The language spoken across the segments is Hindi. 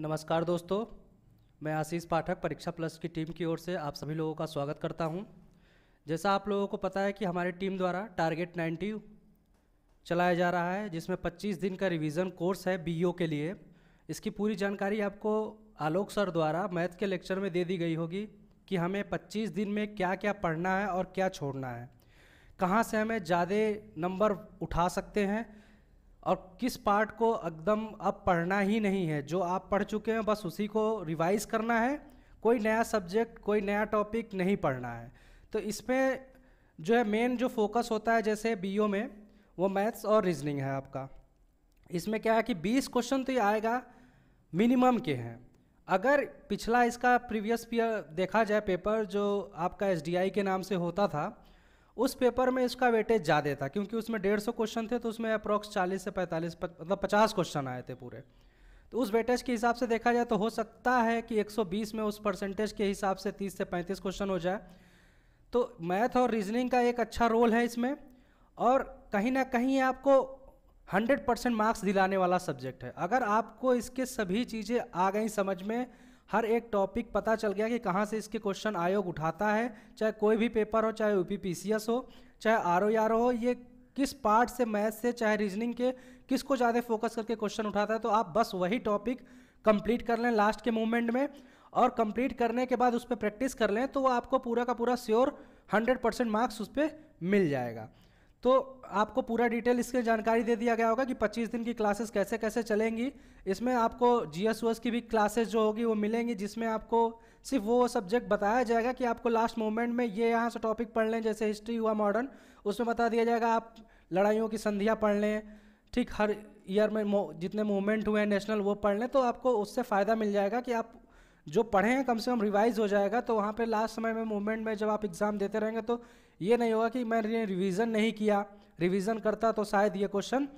नमस्कार दोस्तों मैं आशीष पाठक परीक्षा प्लस की टीम की ओर से आप सभी लोगों का स्वागत करता हूं। जैसा आप लोगों को पता है कि हमारी टीम द्वारा टारगेट 90 चलाया जा रहा है जिसमें 25 दिन का रिवीजन कोर्स है बीईओ के लिए इसकी पूरी जानकारी आपको आलोक सर द्वारा मैथ के लेक्चर में दे दी गई होगी कि हमें पच्चीस दिन में क्या क्या पढ़ना है और क्या छोड़ना है कहाँ से हमें ज़्यादा नंबर उठा सकते हैं और किस पार्ट को एकदम अब पढ़ना ही नहीं है जो आप पढ़ चुके हैं बस उसी को रिवाइज करना है कोई नया सब्जेक्ट कोई नया टॉपिक नहीं पढ़ना है तो इसमें जो है मेन जो फोकस होता है जैसे बीओ में वो मैथ्स और रीजनिंग है आपका इसमें क्या है कि 20 क्वेश्चन तो ये आएगा मिनिमम के हैं अगर पिछला इसका प्रीवियस देखा जाए पेपर जो आपका एस के नाम से होता था उस पेपर में इसका वेटेज ज़्यादा था क्योंकि उसमें डेढ़ सौ क्वेश्चन थे तो उसमें अप्रॉक्स चालीस से पैंतालीस मतलब पचास क्वेश्चन आए थे पूरे तो उस वेटेज के हिसाब से देखा जाए तो हो सकता है कि 120 में उस परसेंटेज के हिसाब से 30 से 35 क्वेश्चन हो जाए तो मैथ और रीजनिंग का एक अच्छा रोल है इसमें और कहीं ना कहीं आपको 100 परसेंट मार्क्स दिलाने वाला सब्जेक्ट है अगर आपको इसके सभी चीज़ें आ गई समझ में हर एक टॉपिक पता चल गया कि कहाँ से इसके क्वेश्चन आयोग उठाता है चाहे कोई भी पेपर हो चाहे यू हो चाहे आर ओ e हो ये किस पार्ट से मैथ से चाहे रीजनिंग के किसको ज़्यादा फोकस करके क्वेश्चन उठाता है तो आप बस वही टॉपिक कंप्लीट कर लें लास्ट के मूवमेंट में और कंप्लीट करने के बाद उस पर प्रैक्टिस कर लें तो वो आपको पूरा का पूरा श्योर 100 परसेंट मार्क्स उस पर मिल जाएगा तो आपको पूरा डिटेल इसकी जानकारी दे दिया गया होगा कि 25 दिन की क्लासेस कैसे कैसे चलेंगी इसमें आपको जी एस की भी क्लासेस जो होगी वो मिलेंगी जिसमें आपको सिर्फ वो सब्जेक्ट बताया जाएगा कि आपको लास्ट मोमेंट में ये यहाँ से टॉपिक पढ़ लें जैसे हिस्ट्री हुआ मॉडर्न उसमें बता दिया जाएगा आप लड़ाइयों की संधियाँ पढ़ लें ठीक हर ईयर में जितने मूवमेंट हुए हैं नेशनल वो पढ़ लें तो आपको उससे फ़ायदा मिल जाएगा कि आप जो पढ़े हैं कम से कम रिवाइज हो जाएगा तो वहाँ पे लास्ट समय में मूवमेंट में जब आप एग्ज़ाम देते रहेंगे तो ये नहीं होगा कि मैंने रिवीजन नहीं किया रिवीजन करता तो शायद ये क्वेश्चन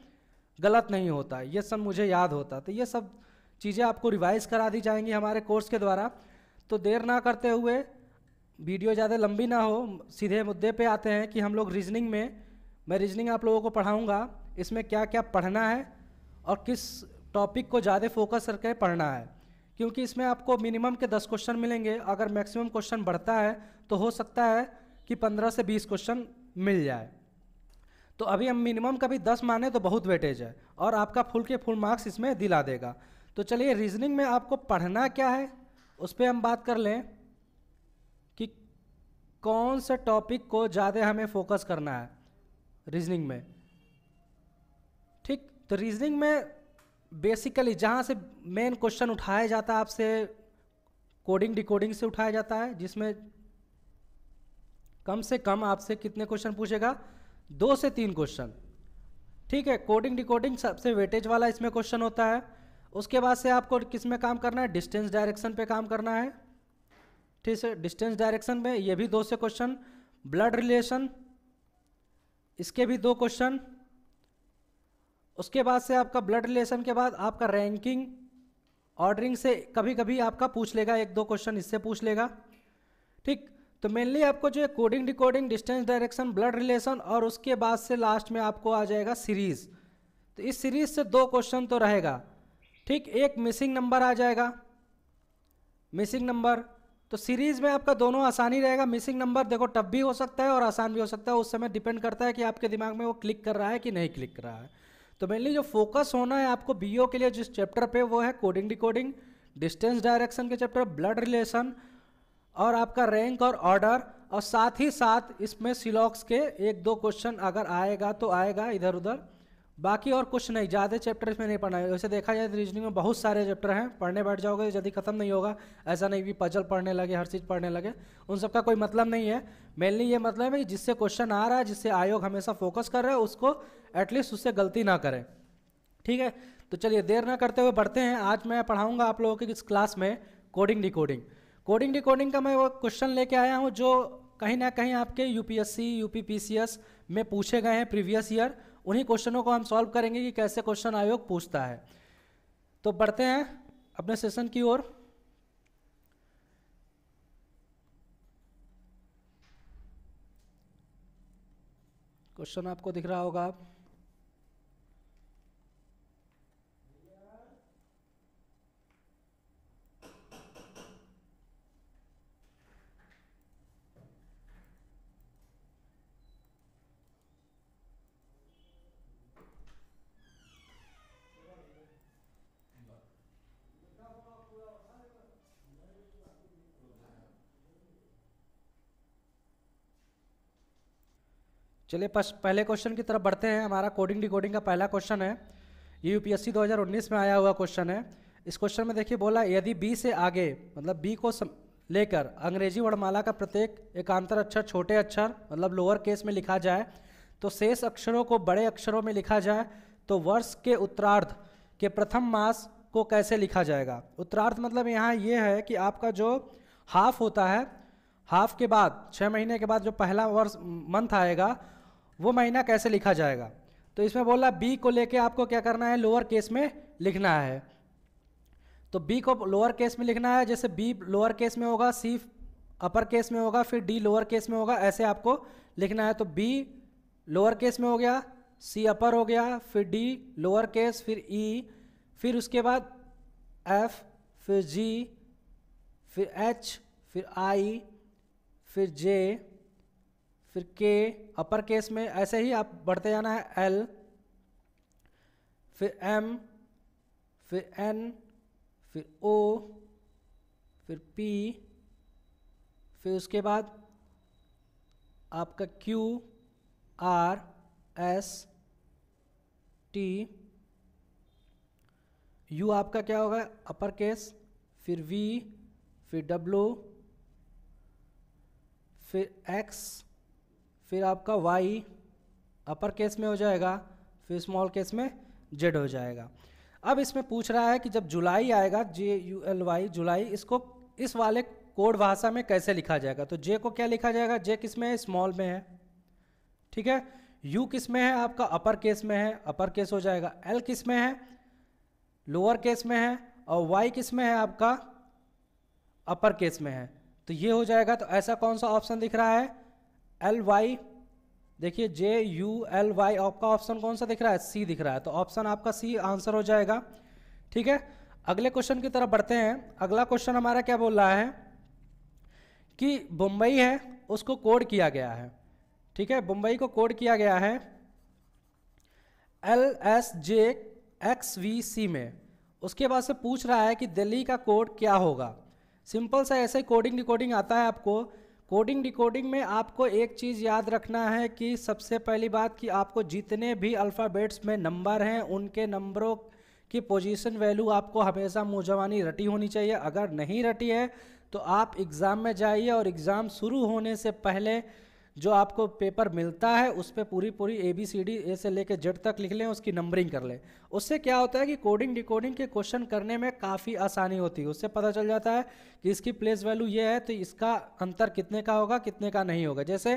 गलत नहीं होता ये सब मुझे याद होता तो ये सब चीज़ें आपको रिवाइज करा दी जाएंगी हमारे कोर्स के द्वारा तो देर ना करते हुए वीडियो ज़्यादा लंबी ना हो सीधे मुद्दे पे आते हैं कि हम लोग रीजनिंग में मैं रीजनिंग आप लोगों को पढ़ाऊँगा इसमें क्या क्या पढ़ना है और किस टॉपिक को ज़्यादा फोकस करके पढ़ना है क्योंकि इसमें आपको मिनिमम के दस क्वेश्चन मिलेंगे अगर मैक्सिमम क्वेश्चन बढ़ता है तो हो सकता है कि 15 से 20 क्वेश्चन मिल जाए तो अभी हम मिनिमम कभी दस 10 माने तो बहुत वेटेज है और आपका फुल के फुल मार्क्स इसमें दिला देगा तो चलिए रीजनिंग में आपको पढ़ना क्या है उस पर हम बात कर लें कि कौन से टॉपिक को ज़्यादा हमें फोकस करना है रीजनिंग में ठीक तो रीजनिंग में बेसिकली जहाँ से मेन क्वेश्चन उठाया जाता है आपसे कोडिंग डिकोडिंग से उठाया जाता है जिसमें कम से कम आपसे कितने क्वेश्चन पूछेगा दो से तीन क्वेश्चन ठीक है कोडिंग डिकोडिंग सबसे वेटेज वाला इसमें क्वेश्चन होता है उसके बाद से आपको किस में काम करना है डिस्टेंस डायरेक्शन पे काम करना है ठीक है डिस्टेंस डायरेक्शन में ये भी दो से क्वेश्चन ब्लड रिलेशन इसके भी दो क्वेश्चन उसके बाद से आपका ब्लड रिलेशन के बाद आपका रैंकिंग ऑर्डरिंग से कभी कभी आपका पूछ लेगा एक दो क्वेश्चन इससे पूछ लेगा ठीक तो मेनली आपको जो है coding decoding distance direction blood relation और उसके बाद से लास्ट में आपको आ जाएगा सीरीज तो इस सीरीज से दो क्वेश्चन तो रहेगा ठीक एक मिसिंग नंबर आ जाएगा मिसिंग नंबर तो सीरीज में आपका दोनों आसानी रहेगा मिसिंग नंबर देखो टफ भी हो सकता है और आसान भी हो सकता है उस समय डिपेंड करता है कि आपके दिमाग में वो क्लिक कर रहा है कि नहीं क्लिक कर रहा है तो मेनली जो फोकस होना है आपको बीओ के लिए जिस चैप्टर पे वो है कोडिंग डिकोडिंग डिस्टेंस डायरेक्शन के चैप्टर ब्लड रिलेशन और आपका रैंक और ऑर्डर और साथ ही साथ इसमें सिलॉक्स के एक दो क्वेश्चन अगर आएगा तो आएगा इधर उधर बाकी और कुछ नहीं ज़्यादा चैप्टर इसमें नहीं पढ़ना है वैसे देखा जाए तो रीजनिंग में बहुत सारे चैप्टर हैं पढ़ने बैठ जाओगे यदि ख़त्म नहीं होगा ऐसा नहीं भी पजल पढ़ने लगे हर चीज़ पढ़ने लगे उन सब का कोई मतलब नहीं है मेनली ये मतलब है कि जिससे क्वेश्चन आ रहा है जिससे आयोग हमेशा फोकस कर रहा है उसको एटलीस्ट उससे गलती ना करें ठीक है तो चलिए देर ना करते हुए बढ़ते हैं आज मैं पढ़ाऊँगा आप लोगों की इस क्लास में कोडिंग डी कोडिंग डिकोडिंग का मैं वो क्वेश्चन लेके आया हूँ जो कहीं ना कहीं आपके यूपीएससी यूपीपीसीएस में पूछे गए हैं प्रीवियस ईयर उन्हीं क्वेश्चनों को हम सॉल्व करेंगे कि कैसे क्वेश्चन आयोग पूछता है तो बढ़ते हैं अपने सेशन की ओर क्वेश्चन आपको दिख रहा होगा आप चलिए पहले क्वेश्चन की तरफ बढ़ते हैं हमारा कोडिंग डिकोडिंग का पहला क्वेश्चन है ये यूपीएससी 2019 में आया हुआ क्वेश्चन है इस क्वेश्चन में देखिए बोला यदि बी से आगे मतलब बी को लेकर अंग्रेजी वर्णमाला का प्रत्येक एकांतर अक्षर छोटे अक्षर मतलब लोअर केस में लिखा जाए तो शेष अक्षरों को बड़े अक्षरों में लिखा जाए तो वर्ष के उत्तरार्ध के प्रथम मास को कैसे लिखा जाएगा उत्तरार्ध मतलब यहाँ ये यह है कि आपका जो हाफ होता है हाफ के बाद छः महीने के बाद जो पहला वर्ष मंथ आएगा वो महीना कैसे लिखा जाएगा तो इसमें बोला बी को लेके आपको क्या करना है लोअर केस में लिखना है तो बी को लोअर केस में लिखना है जैसे बी लोअर केस में होगा सी अपर केस में होगा फिर डी लोअर केस में होगा ऐसे आपको लिखना है तो बी लोअर केस में हो गया सी अपर हो गया फिर डी लोअर केस फिर ई e, फिर उसके बाद एफ फिर जी फिर एच फिर आई फिर जे फिर के अपर केस में ऐसे ही आप बढ़ते जाना है एल फिर एम फिर एन फिर ओ फिर पी फिर उसके बाद आपका Q R S T U आपका क्या होगा अपर केस फिर वी फिर डब्लू फिर x फिर आपका y अपर केस में हो जाएगा फिर स्मॉल केस में z हो जाएगा अब इसमें पूछ रहा है कि जब जुलाई आएगा जे यू एल वाई जुलाई इसको इस वाले कोड भाषा में कैसे लिखा जाएगा तो जे को क्या लिखा जाएगा जे किस में है स्मॉल में है ठीक है यू किस में है आपका अपर केस में है अपर केस हो जाएगा एल किस में है लोअर केस में है और वाई किस में है आपका अपर केस में है तो ये हो जाएगा तो ऐसा कौन सा ऑप्शन दिख रहा है एल वाई देखिए जे यू एल वाई आपका ऑप्शन कौन सा दिख रहा है सी दिख रहा है तो ऑप्शन आपका सी आंसर हो जाएगा ठीक है अगले क्वेश्चन की तरफ बढ़ते हैं अगला क्वेश्चन हमारा क्या बोल रहा है कि बम्बई है उसको कोड किया गया है ठीक है बम्बई को कोड किया गया है L S J X V C में उसके बाद से पूछ रहा है कि दिल्ली का कोड क्या होगा सिंपल सा ऐसे कोडिंग डिकोडिंग आता है आपको कोडिंग डिकोडिंग में आपको एक चीज़ याद रखना है कि सबसे पहली बात कि आपको जितने भी अल्फ़ाबेट्स में नंबर हैं उनके नंबरों की पोजीशन वैल्यू आपको हमेशा मुँह रटी होनी चाहिए अगर नहीं रटी है तो आप एग्ज़ाम में जाइए और एग्ज़ाम शुरू होने से पहले जो आपको पेपर मिलता है उस पर पूरी पूरी ए बी सी डी ए से लेकर जेड तक लिख लें उसकी नंबरिंग कर लें उससे क्या होता है कि कोडिंग डिकोडिंग के क्वेश्चन करने में काफ़ी आसानी होती है उससे पता चल जाता है कि इसकी प्लेस वैल्यू ये है तो इसका अंतर कितने का होगा कितने का नहीं होगा जैसे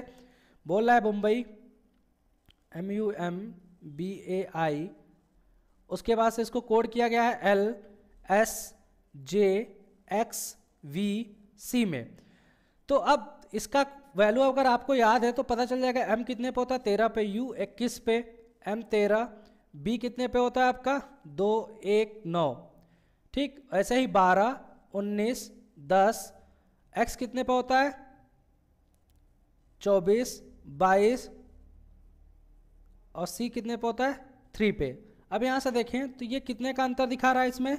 बोल रहा है Mumbai M U M B A I उसके बाद से इसको कोड किया गया है L S J X V C में तो अब इसका वैल्यू अगर आपको याद है तो पता चल जाएगा एम कितने पे होता है तेरह पे यू इक्कीस पे एम तेरह बी कितने पे होता है आपका दो एक नौ ठीक ऐसे ही बारह उन्नीस दस एक्स कितने पे होता है चौबीस बाईस और सी कितने पे होता है थ्री पे अब यहाँ से देखें तो ये कितने का अंतर दिखा रहा है इसमें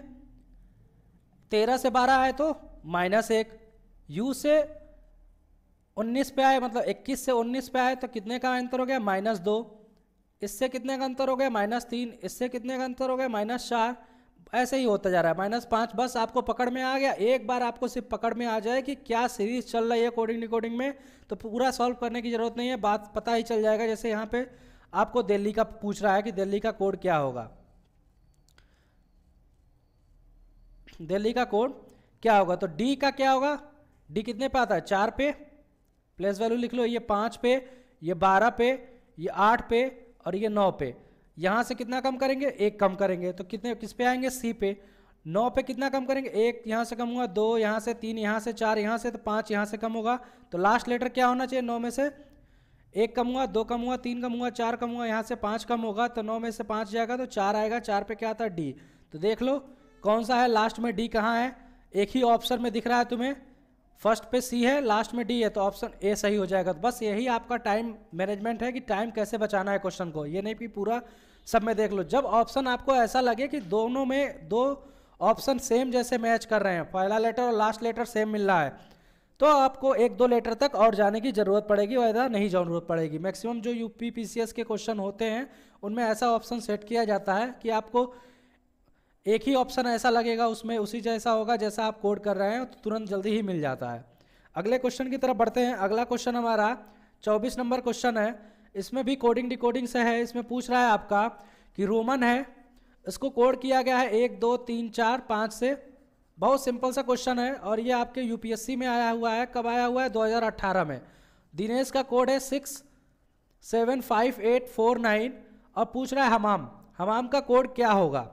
तेरह से बारह आए तो माइनस एक यू से 19 पे आए मतलब 21 से 19 पे आए तो कितने का अंतर हो गया माइनस दो इससे कितने का अंतर हो गया माइनस तीन इससे कितने का अंतर हो गया माइनस चार ऐसे ही होता जा रहा है माइनस पाँच बस आपको पकड़ में आ गया एक बार आपको सिर्फ पकड़ में आ जाए कि क्या सीरीज चल रही है कोडिंग डिकोडिंग में तो पूरा सॉल्व करने की ज़रूरत नहीं है बात पता ही चल जाएगा जैसे यहाँ पर आपको दिल्ली का पूछ रहा है कि दिल्ली का कोड क्या होगा दिल्ली का कोड क्या होगा तो डी का क्या होगा डी कितने पे आता है चार पे प्लेस वैल्यू लिख लो ये पाँच पे ये बारह पे ये आठ पे और ये नौ पे यहाँ से कितना कम करेंगे एक कम करेंगे तो कितने किस पे आएंगे सी पे नौ पे कितना कम करेंगे एक यहाँ से कम होगा दो यहाँ से तीन यहाँ से चार यहाँ से तो पाँच यहाँ से कम होगा तो लास्ट लेटर क्या होना चाहिए नौ में से एक कम हुआ दो कम हुआ तीन कम हुआ चार कम हुआ यहाँ से पाँच कम होगा तो नौ में से पाँच जाएगा तो चार आएगा चार पे क्या आता है डी तो देख लो कौन सा है लास्ट में डी कहाँ है एक ही ऑप्शन में दिख रहा है तुम्हें फर्स्ट पे सी है लास्ट में डी है तो ऑप्शन ए सही हो जाएगा तो बस यही आपका टाइम मैनेजमेंट है कि टाइम कैसे बचाना है क्वेश्चन को ये नहीं कि पूरा सब में देख लो जब ऑप्शन आपको ऐसा लगे कि दोनों में दो ऑप्शन सेम जैसे मैच कर रहे हैं पहला लेटर और लास्ट लेटर सेम मिल रहा है तो आपको एक दो लेटर तक और जाने की ज़रूरत पड़ेगी वैदा नहीं ज़रूरत पड़ेगी मैक्सिमम जो यू पी के क्वेश्चन होते हैं उनमें ऐसा ऑप्शन सेट किया जाता है कि आपको एक ही ऑप्शन ऐसा लगेगा उसमें उसी जैसा होगा जैसा आप कोड कर रहे हैं तो तुरंत जल्दी ही मिल जाता है अगले क्वेश्चन की तरफ बढ़ते हैं अगला क्वेश्चन हमारा चौबीस नंबर क्वेश्चन है इसमें भी कोडिंग डिकोडिंग से है इसमें पूछ रहा है आपका कि रोमन है इसको कोड किया गया है एक दो तीन चार पाँच से बहुत सिंपल सा क्वेश्चन है और ये आपके यूपीएससी में आया हुआ है कब आया हुआ है 2018 में दिनेश का कोड है six seven five eight four nine और पूछ रहा है हमाम हमाम का कोड क्या होगा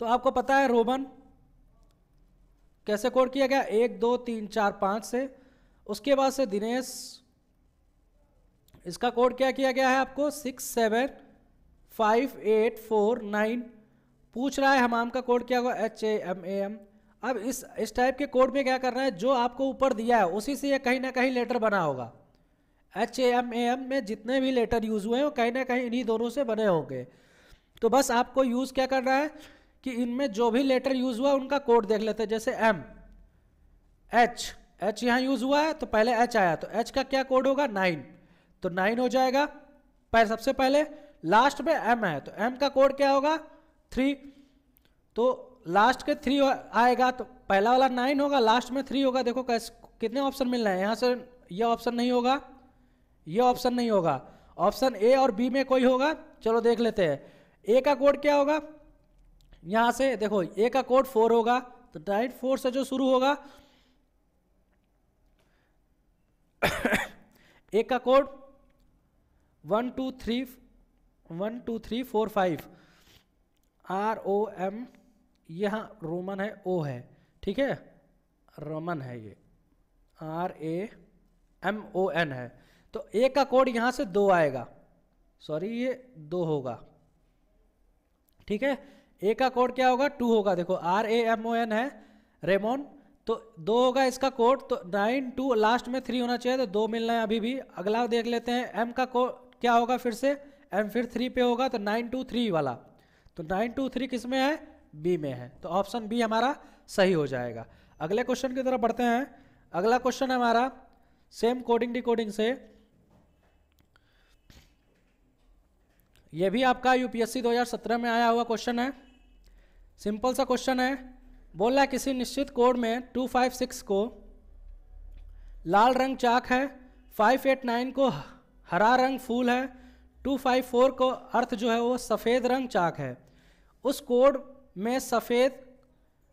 तो आपको पता है रोमन कैसे कोड किया गया एक दो तीन चार पाँच से उसके बाद से दिनेश इसका कोड क्या किया गया है आपको six seven five eight four nine पूछ रहा है हमाम का कोड क्या होगा H A M A M अब इस इस टाइप के कोड में क्या करना है जो आपको ऊपर दिया है उसी से ये कहीं ना कहीं लेटर बना होगा H A M A M में जितने भी लेटर यूज़ हुए हैं वो कहीं ना कहीं इन्हीं दोनों से बने होंगे तो बस आपको यूज़ क्या करना है कि इनमें जो भी लेटर यूज हुआ उनका कोड देख लेते हैं जैसे एम एच एच यहां यूज हुआ है तो पहले एच आया तो एच का क्या कोड होगा नाइन तो नाइन हो जाएगा पर सबसे पहले लास्ट में एम है तो एम का कोड क्या होगा थ्री तो लास्ट के थ्री आएगा तो पहला वाला नाइन होगा लास्ट में थ्री होगा देखो कैसे कितने ऑप्शन मिल रहे हैं यहां से यह ऑप्शन नहीं होगा यह ऑप्शन नहीं होगा ऑप्शन ए और बी में कोई होगा चलो देख लेते हैं ए का कोड क्या होगा यहाँ से देखो ए का कोड फोर होगा तो डायरेक्ट फोर से जो शुरू होगा ए का code one two three one two three four five R O M यहाँ रोमन है ओ है ठीक है रोमन है ये R A M O N है तो ए का कोड यहाँ से दो आएगा सॉरी ये दो होगा ठीक है ए का कोड क्या होगा टू होगा देखो R A M O N है रेमोन तो दो होगा इसका कोड तो नाइन टू लास्ट में थ्री होना चाहिए तो दो मिलना है अभी भी अगला देख लेते हैं एम का कोड क्या होगा फिर से एम फिर थ्री पे होगा तो नाइन टू थ्री वाला तो नाइन टू थ्री किस में है बी में है तो ऑप्शन बी हमारा सही हो जाएगा अगले क्वेश्चन की तरफ बढ़ते हैं अगला क्वेश्चन है हमारा सेम कोडिंग डिकोडिंग से यह भी आपका यूपीएससी 2017 में आया हुआ क्वेश्चन है सिंपल सा क्वेश्चन है बोल रहा है किसी निश्चित कोड में 256 को लाल रंग चाक है 589 को हरा रंग फूल है 254 को अर्थ जो है वो सफ़ेद रंग चाक है उस कोड में सफ़ेद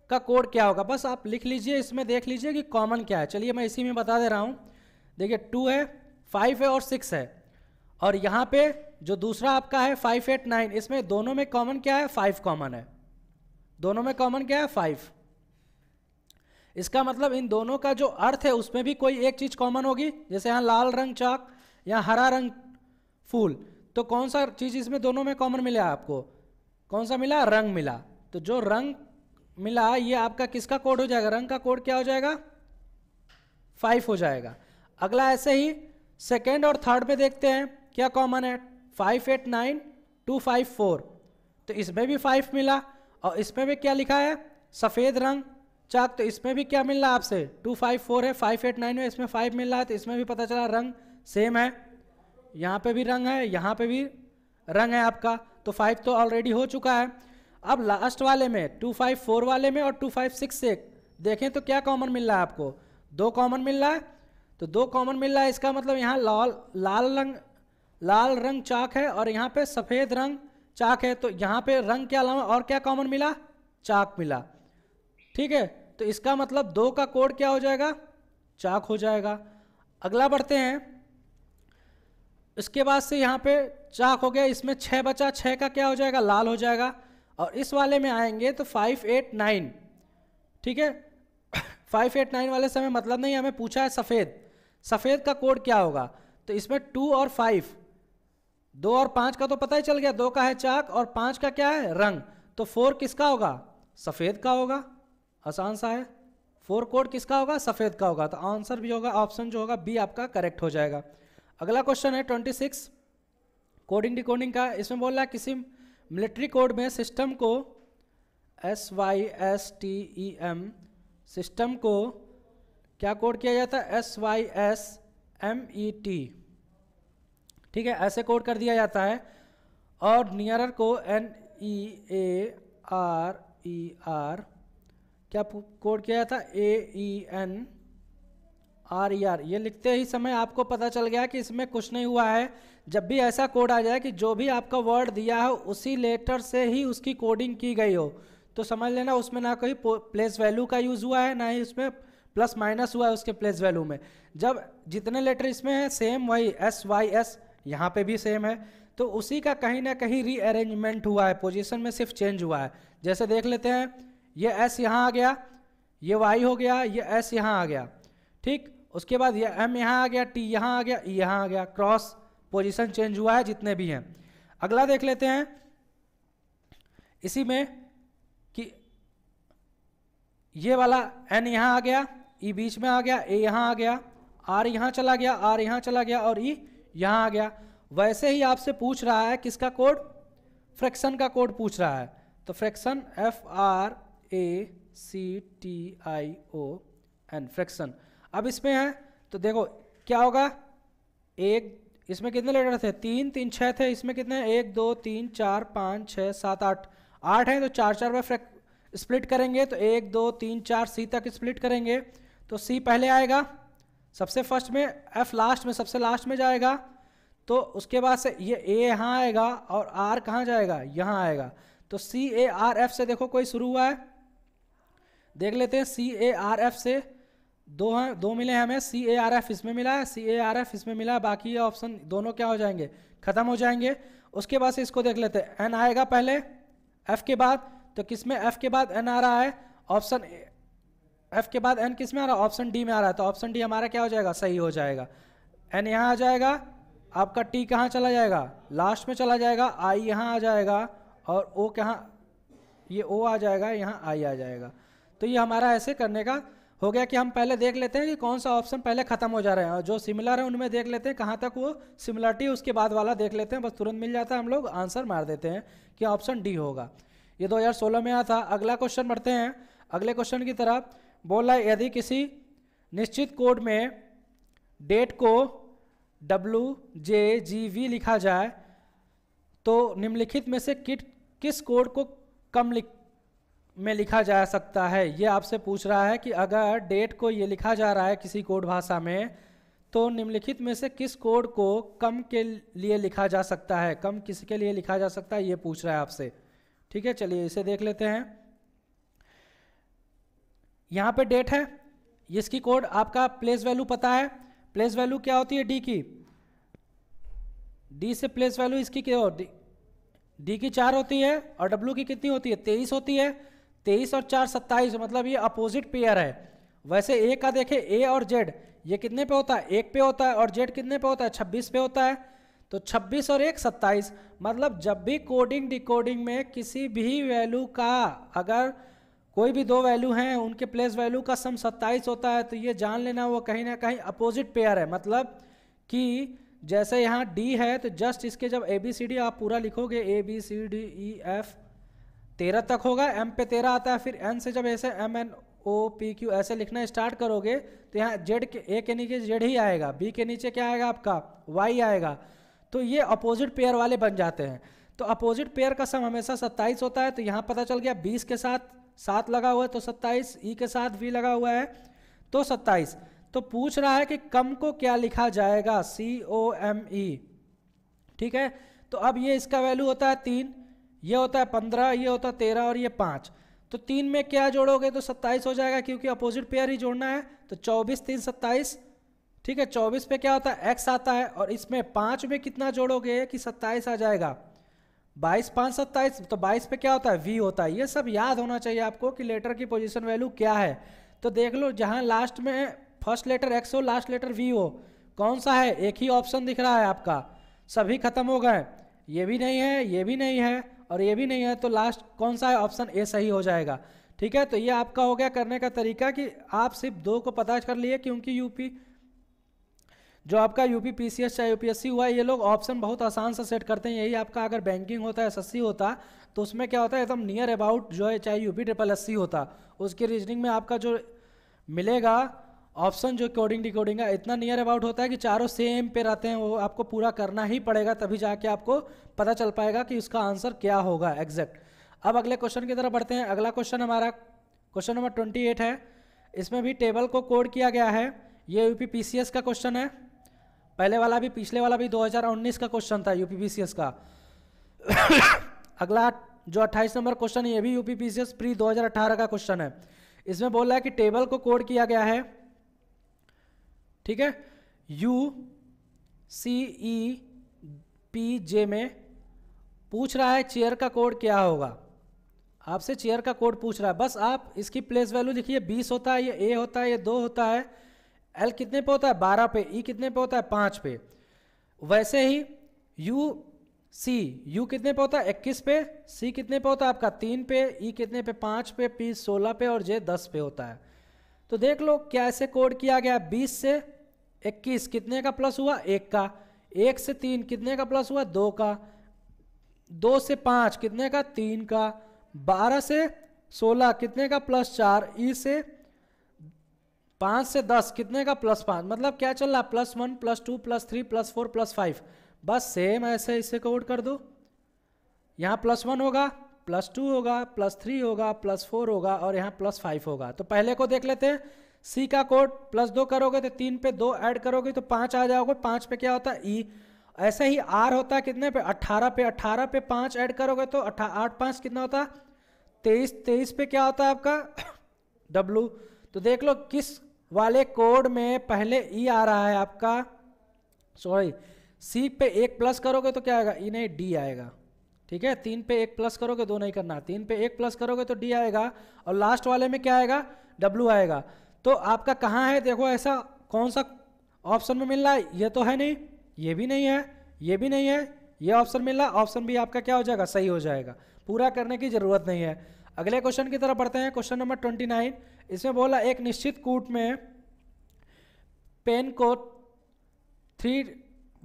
का कोड क्या होगा बस आप लिख लीजिए इसमें देख लीजिए कि कॉमन क्या है चलिए मैं इसी में बता दे रहा हूँ देखिए टू है फाइव है और सिक्स है और यहाँ पे जो दूसरा आपका है फाइव एट नाइन इसमें दोनों में कॉमन क्या है फाइव कॉमन है दोनों में कॉमन क्या है फाइव इसका मतलब इन दोनों का जो अर्थ है उसमें भी कोई एक चीज़ कॉमन होगी जैसे यहाँ लाल रंग चाक या हरा रंग फूल तो कौन सा चीज़ इसमें दोनों में कॉमन मिला आपको कौन सा मिला रंग मिला तो जो रंग मिला ये आपका किसका कोड हो जाएगा रंग का कोड क्या हो जाएगा फाइव हो जाएगा अगला ऐसे ही सेकेंड और थर्ड में देखते हैं क्या कॉमन है five eight nine two five four तो इसमें भी फाइव मिला और इसमें भी क्या लिखा है सफ़ेद रंग चाक तो इसमें भी क्या मिल रहा है आपसे टू फाइव फोर है फाइव एट नाइन है इसमें फाइव मिल रहा है तो इसमें भी पता चला रंग सेम है यहाँ पे भी रंग है यहाँ पे भी रंग है आपका तो फाइव तो ऑलरेडी हो चुका है अब लास्ट वाले में टू फाइव फोर वाले में और टू फाइव सिक्स से देखें तो क्या कॉमन मिल रहा है आपको दो कॉमन मिल रहा है तो दो कॉमन मिल रहा है इसका मतलब यहाँ लाल लाल रंग लाल रंग चाक है और यहाँ पे सफ़ेद रंग चाक है तो यहाँ पे रंग के अलावा और क्या कॉमन मिला चाक मिला ठीक है तो इसका मतलब दो का कोड क्या हो जाएगा चाक हो जाएगा अगला बढ़ते हैं इसके बाद से यहाँ पे चाक हो गया इसमें छः बचा छः का क्या हो जाएगा लाल हो जाएगा और इस वाले में आएंगे तो फाइव एट नाइन ठीक है फाइव एट नाइन वाले समय मतलब नहीं हमें पूछा है सफ़ेद सफ़ेद का कोड क्या होगा तो इसमें टू और फाइव दो और पांच का तो पता ही चल गया दो का है चाक और पांच का क्या है रंग तो फोर किसका होगा सफेद का होगा आसान सा है फोर कोड किसका होगा सफेद का होगा तो आंसर भी होगा ऑप्शन जो होगा बी आपका करेक्ट हो जाएगा अगला क्वेश्चन है ट्वेंटी सिक्स कोडिंग डिकोडिंग का इसमें बोल रहा है किसी मिलिट्री कोड में सिस्टम को S Y S T E M system को क्या कोड किया जाता है S Y S M E T ठीक है ऐसे कोड कर दिया जाता है और नियरर को N E A R E R क्या कोड किया जाता A E N R E R ये लिखते ही समय आपको पता चल गया कि इसमें कुछ नहीं हुआ है जब भी ऐसा कोड आ जाए कि जो भी आपका वर्ड दिया हो उसी लेटर से ही उसकी कोडिंग की गई हो तो समझ लेना उसमें ना कोई प्लेस वैल्यू का यूज़ हुआ है ना ही उसमें प्लस माइनस हुआ है उसके प्लेस वैल्यू में जब जितने लेटर इसमें हैं सेम वही एस वाई एस यहाँ पे भी सेम है तो उसी का कहीं ना कहीं रीअरेंजमेंट हुआ है पोजीशन में सिर्फ चेंज हुआ है जैसे देख लेते हैं ये एस यहाँ आ गया ये वाई हो गया ये एस यहाँ आ गया ठीक उसके बाद ये एम यहाँ आ गया टी यहाँ आ गया ई e यहाँ आ गया क्रॉस पोजिशन चेंज हुआ है जितने भी हैं अगला देख लेते हैं इसी में कि ये वाला एन यहाँ आ गया ई e बीच में आ गया ए यहाँ आ गया आर यहाँ चला गया आर यहाँ चला गया और ई e यहाँ आ गया वैसे ही आपसे पूछ रहा है किसका कोड फ्रैक्शन का कोड पूछ रहा है तो fraction F R A C T I O N fraction अब इसमें है तो देखो क्या होगा एक इसमें कितने लेटर थे तीन तीन छः थे इसमें कितने एक दो तीन चार पाँच छः सात आठ आठ हैं तो चार चार में फ्रैक स्प्लिट करेंगे तो एक दो तीन चार सी तक स्प्लिट करेंगे तो सी पहले आएगा सबसे फर्स्ट में एफ लास्ट में सबसे लास्ट में जाएगा तो उसके बाद से ये ए यहाँ आएगा और आर कहाँ जाएगा यहाँ आएगा तो सी ए आर एफ से देखो कोई शुरू हुआ है देख लेते हैं सी ए आर एफ से दो हैं दो मिले हैं हमें सी ए आर एफ इसमें मिला है सी ए आर एफ इसमें मिला है बाकी ये ऑप्शन दोनों क्या हो जाएंगे ख़त्म हो जाएंगे उसके बाद से इसको देख लेते हैं एन आएगा पहले एफ के बाद तो किस में एफ के बाद एन आ रहा है ऑप्शन एफ के बाद एन किस में आ रहा है ऑप्शन डी में आ रहा है तो ऑप्शन डी हमारा क्या हो जाएगा सही हो जाएगा एन यहाँ आ जाएगा आपका टी कहाँ चला जाएगा लास्ट में चला जाएगा आई यहाँ आ जाएगा और ओ कहाँ ये ओ आ जाएगा यहाँ आई आ जाएगा तो ये हमारा ऐसे करने का हो गया कि हम पहले देख लेते हैं कि कौन सा ऑप्शन पहले खत्म हो जा रहे हैं और जो सिमिलर है उनमें देख लेते हैं कहाँ तक वो सिमिलरिटी उसके बाद वाला देख लेते हैं बस तुरंत मिल जाता है हम लोग आंसर मार देते हैं कि ऑप्शन डी होगा ये 2016 में आया था अगला क्वेश्चन बढ़ते हैं अगले क्वेश्चन की तरफ बोला यदि किसी निश्चित कोड में डेट को डब्ल्यू जे जी वी लिखा जाए तो निम्नलिखित में से किट किस कोड को कम लिख में लिखा जा सकता है ये आपसे पूछ रहा है कि अगर डेट को ये लिखा जा रहा है किसी कोड भाषा में तो निम्नलिखित में से किस कोड को कम के लिए लिखा जा सकता है कम किसके लिए लिखा जा सकता है ये पूछ रहा है आपसे ठीक है चलिए इसे देख लेते हैं यहाँ पे डेट है इसकी कोड आपका प्लेस वैल्यू पता है प्लेस वैल्यू क्या होती है डी की डी से प्लेस वैल्यू इसकी क्या डी, डी की चार होती है और डब्ल्यू की कितनी होती है तेईस होती है तेईस और चार सत्ताईस मतलब ये अपोजिट पेयर है वैसे ए का देखें ए और जेड ये कितने पे होता है एक पे होता है और जेड कितने पे होता है छब्बीस पे होता है तो 26 और एक 27 मतलब जब भी कोडिंग डिकोडिंग में किसी भी वैल्यू का अगर कोई भी दो वैल्यू हैं उनके प्लेस वैल्यू का सम 27 होता है तो ये जान लेना वो कहीं ना कहीं अपोजिट पेयर है मतलब कि जैसे यहाँ डी है तो जस्ट इसके जब ए बी सी डी आप पूरा लिखोगे A B C D E F तेरह तक होगा एम पे तेरह आता है फिर एन से जब ऐसे M N O P Q ऐसे लिखना स्टार्ट करोगे तो यहाँ जेड के ए के नीचे जेड ही आएगा बी के नीचे क्या आएगा आपका वाई आएगा तो ये अपोजिट पेयर वाले बन जाते हैं तो अपोजिट पेयर का सम हमेशा सत्ताईस होता है तो यहाँ पता चल गया बीस के साथ सात लगा हुआ है तो सत्ताईस ई के साथ वी लगा हुआ है तो सत्ताईस तो पूछ रहा है कि कम को क्या लिखा जाएगा सी ओ एम ई ठीक है तो अब ये इसका वैल्यू होता है तीन ये होता है पंद्रह ये होता है तेरह और ये पाँच तो तीन में क्या जोड़ोगे तो सत्ताईस हो जाएगा क्योंकि अपोजिट पेयर ही जोड़ना है तो चौबीस तीन सत्ताईस ठीक है चौबीस पे क्या होता है एक्स आता है और इसमें पाँच में कितना जोड़ोगे कि सत्ताईस आ जाएगा बाईस पाँच सत्ताईस तो बाईस पे क्या होता है वी होता है ये सब याद होना चाहिए आपको कि लेटर की पोजीशन वैल्यू क्या है तो देख लो जहाँ लास्ट में फर्स्ट लेटर एक्स हो लास्ट लेटर वी हो कौन सा है एक ही ऑप्शन दिख रहा है आपका सभी खत्म हो गए ये भी नहीं है ये भी नहीं है और ये भी नहीं है तो लास्ट कौन सा है ऑप्शन ए सही हो जाएगा ठीक है तो ये आपका हो गया करने का तरीका कि आप सिर्फ दो को पता कर लिए क्योंकि यूपी जो आपका यूपी पीसीएस चाहे यूपीएससी हुआ ये लोग ऑप्शन बहुत आसान से सेट करते हैं यही आपका अगर बैंकिंग होता है एस होता तो उसमें क्या होता है एकदम नियर अबाउट जो है चाहे यूपी ट्रिपल एस होता उसकी रीजनिंग में आपका जो मिलेगा ऑप्शन जो कोडिंग डिकोडिंग का इतना नियर अबाउट होता है कि चारों सेम पे रहते हैं वो आपको पूरा करना ही पड़ेगा तभी जाके आपको पता चल पाएगा कि उसका आंसर क्या होगा एग्जैक्ट अब अगले क्वेश्चन की तरफ बढ़ते हैं अगला क्वेश्चन हमारा क्वेश्चन नंबर ट्वेंटी एट है इसमें भी टेबल को कोड किया गया है ये यूपी पीसीएस का क्वेश्चन है पहले वाला भी पिछले वाला भी 2019 का क्वेश्चन था यूपीपीसीएस का अगला जो 28 नंबर क्वेश्चन ये भी यूपीपीसीएस प्री 2018 का क्वेश्चन है इसमें बोल रहा है कि टेबल को कोड किया गया है ठीक है यू सी ई पी जे में पूछ रहा है चेयर का कोड क्या होगा आपसे चेयर का कोड पूछ रहा है बस आप इसकी प्लेस वैल्यू लिखिए 20 होता है या ए होता है या दो होता है एल कितने पे होता है बारह पे ई e कितने पे होता है पाँच पे वैसे ही यू सी यू कितने पे होता है इक्कीस पे सी कितने पे होता है आपका तीन पे ई e कितने पे पाँच पे पी सोलह पे और जे दस पे होता है तो देख लो क्या ऐसे कोड किया गया बीस से इक्कीस कितने का प्लस हुआ एक का एक से तीन कितने का प्लस हुआ दो का दो से पाँच कितने का तीन का बारह से सोलह कितने का प्लस चार ई से पाँच से दस कितने का प्लस पाँच मतलब क्या चल रहा है plus one plus two plus three plus four plus five बस सेम ऐसे इसे कोड कर दो यहाँ प्लस वन होगा प्लस टू होगा प्लस थ्री होगा प्लस फोर होगा और यहाँ प्लस फाइव होगा तो पहले को देख लेते हैं सी का कोड प्लस दो करोगे तो तीन पे दो ऐड करोगे तो पाँच आ जाओगे पाँच पे क्या होता है ई e। ऐसे ही आर होता है कितने पे अट्ठारह पे अट्ठारह पे पाँच ऐड करोगे तो अट्ठा आठ पाँच कितना होता है तेईस तेईस पे क्या होता है आपका डब्लू तो देख लो किस वाले कोड में पहले ई e आ रहा है आपका सॉरी सी पे एक प्लस करोगे तो क्या आएगा ई e नहीं डी आएगा ठीक है तीन पे एक प्लस करोगे तो दो नहीं करना तीन पे एक प्लस करोगे तो डी आएगा और लास्ट वाले में क्या आएगा डब्लू आएगा तो आपका कहाँ है देखो ऐसा कौन सा ऑप्शन में मिल रहा है ये तो है नहीं ये भी नहीं है ये भी नहीं है ये ऑप्शन मिल रहा ऑप्शन भी आपका क्या हो जाएगा सही हो जाएगा पूरा करने की ज़रूरत नहीं है अगले क्वेश्चन की तरफ बढ़ते हैं क्वेश्चन नंबर ट्वेंटी नाइन इसमें बोला एक निश्चित कूट में पेन को थ्री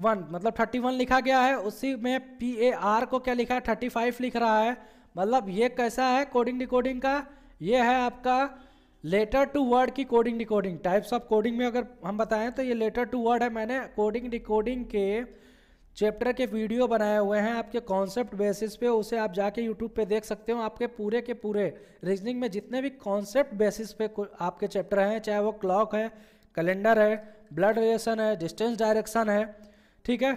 वन मतलब थर्टी वन लिखा गया है उसी में पी ए आर को क्या लिखा है थर्टी फाइव लिख रहा है मतलब ये कैसा है कोडिंग डिकोडिंग का ये है आपका लेटर टू वर्ड की coding decoding types of coding में अगर हम बताएं तो ये लेटर टू वर्ड है मैंने कोडिंग डिकोडिंग के चैप्टर के वीडियो बनाए हुए हैं आपके कॉन्सेप्ट बेसिस पे उसे आप जाके यूट्यूब पे देख सकते हो आपके पूरे के पूरे रीजनिंग में जितने भी कॉन्सेप्ट बेसिस पे आपके चैप्टर हैं चाहे वो क्लॉक है कैलेंडर है ब्लड रिलेशन है डिस्टेंस डायरेक्शन है ठीक है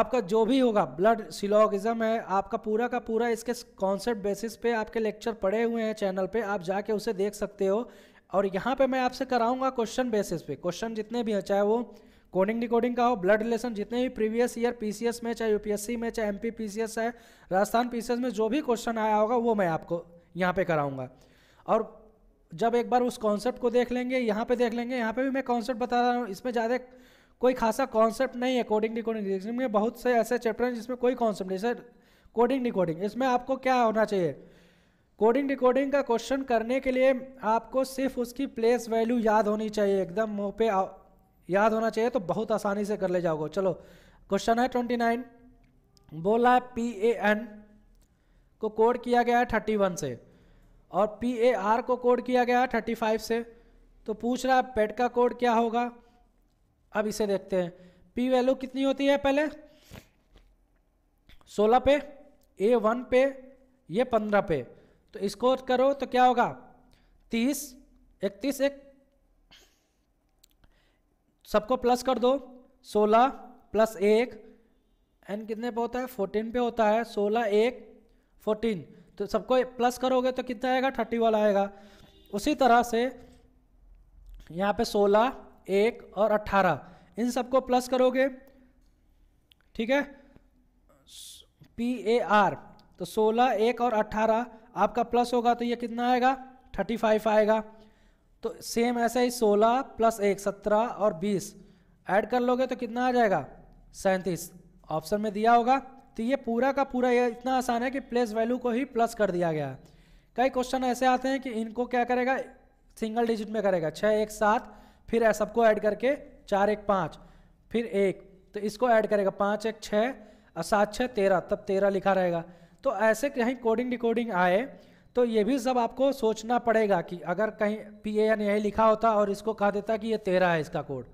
आपका जो भी होगा ब्लड सिलोगिज्म है आपका पूरा का पूरा इसके कॉन्सेप्ट बेसिस पे आपके लेक्चर पड़े हुए हैं चैनल पे आप जाके उसे देख सकते हो और यहाँ पे मैं आपसे कराऊंगा क्वेश्चन बेसिस पे क्वेश्चन जितने भी हैं चाहे वो कोडिंग डिकोडिंग का हो ब्लड रिलेशन जितने भी प्रीवियस ईयर पीसीएस में चाहे यूपीएससी में चाहे एमपी पीसीएस है राजस्थान पीसीएस में जो भी क्वेश्चन आया होगा वो मैं आपको यहाँ पे कराऊंगा और जब एक बार उस कॉन्सेप्ट को देख लेंगे यहाँ पे देख लेंगे यहाँ पे भी मैं कॉन्सेप्ट बता रहा हूँ इसमें ज़्यादा कोई खासा कॉन्सेप्ट नहीं है कोडिंग डिकोडिंग इसमें बहुत से ऐसे चैप्टर हैं जिसमें कोई कॉन्सेप्ट नहीं सर कोडिंग डिकोडिंग इसमें आपको क्या होना चाहिए कोडिंग डिकोडिंग का क्वेश्चन करने के लिए आपको सिर्फ उसकी प्लेस वैल्यू याद होनी चाहिए एकदम मुँह पे याद होना चाहिए तो बहुत आसानी से कर ले जाओगे चलो क्वेश्चन है ट्वेंटी नाइन बोला है पी ए एन को कोड किया गया है थर्टी वन से और पी ए आर को कोड किया गया है थर्टी फाइव से तो पूछ रहा है पेट का कोड क्या होगा अब इसे देखते हैं पी वैल्यू कितनी होती है पहले सोलह पे ए वन पे ये पंद्रह पे तो इसको करो तो क्या होगा तीस इकतीस एक सबको प्लस कर दो सोलह प्लस एक एन कितने पे होता है फोर्टीन पे होता है सोलह एक फोर्टीन तो सबको प्लस करोगे तो कितना आएगा थर्टी वाला आएगा उसी तरह से यहाँ पे सोलह एक और अट्ठारह इन सबको प्लस करोगे ठीक है पी ए आर तो सोलह एक और अट्ठारह आपका प्लस होगा तो ये कितना आएगा थर्टी फाइव आएगा तो सेम ऐसा ही 16 प्लस एक सत्रह और 20 ऐड कर लोगे तो कितना आ जाएगा सैंतीस ऑप्शन में दिया होगा तो ये पूरा का पूरा ये इतना आसान है कि प्लेस वैल्यू को ही प्लस कर दिया गया है कई क्वेश्चन ऐसे आते हैं कि इनको क्या करेगा सिंगल डिजिट में करेगा छः एक सात फिर सबको ऐड करके चार एक पाँच फिर एक तो इसको ऐड करेगा पाँच एक छः और सात छः तेरह तब तेरह लिखा रहेगा तो ऐसे कहीं कोडिंग डिकोडिंग आए तो ये भी सब आपको सोचना पड़ेगा कि अगर कहीं पी ए एन यही लिखा होता और इसको कहा देता कि ये तेरह है इसका कोड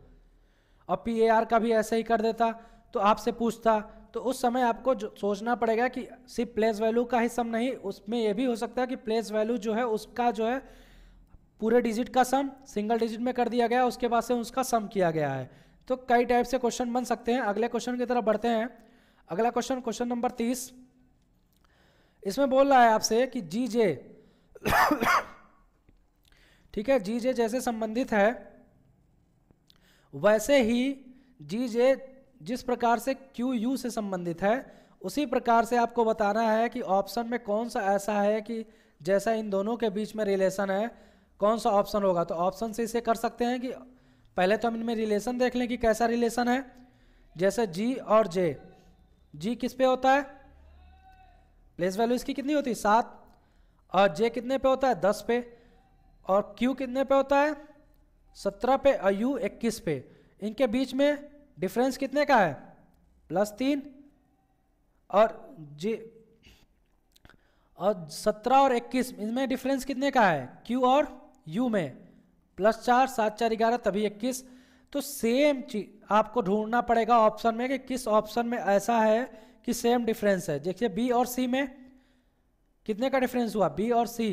और पी ए आर का भी ऐसे ही कर देता तो आपसे पूछता तो उस समय आपको सोचना पड़ेगा कि सिर्फ प्लेस वैल्यू का ही सम नहीं उसमें यह भी हो सकता है कि प्लेस वैल्यू जो है उसका जो है पूरे डिजिट का सम सिंगल डिजिट में कर दिया गया उसके बाद से उसका सम किया गया है तो कई टाइप से क्वेश्चन बन सकते हैं अगले क्वेश्चन की तरफ बढ़ते हैं अगला क्वेश्चन क्वेश्चन नंबर तीस इसमें बोल रहा है आपसे कि जी जे ठीक है जी जे जैसे संबंधित है वैसे ही जी जे जिस प्रकार से क्यू यू से संबंधित है उसी प्रकार से आपको बताना है कि ऑप्शन में कौन सा ऐसा है कि जैसा इन दोनों के बीच में रिलेशन है कौन सा ऑप्शन होगा तो ऑप्शन से इसे कर सकते हैं कि पहले तो हम इनमें रिलेशन देख लें कि कैसा रिलेशन है जैसे जी और जे जी किस पे होता है प्लेस वैल्यू इसकी कितनी होती है सात और जे कितने पे होता है दस पे और क्यू कितने पे होता है सत्रह पे और यू इक्कीस पे इनके बीच में डिफरेंस कितने का है प्लस तीन और जे और सत्रह और इक्कीस इनमें डिफरेंस कितने का है क्यू और यू में प्लस चार सात चार ग्यारह तभी इक्कीस तो सेम चीज आपको ढूंढना पड़ेगा ऑप्शन में कि किस ऑप्शन में ऐसा है कि सेम डिफरेंस है देखिए बी और सी में कितने का डिफरेंस हुआ बी और सी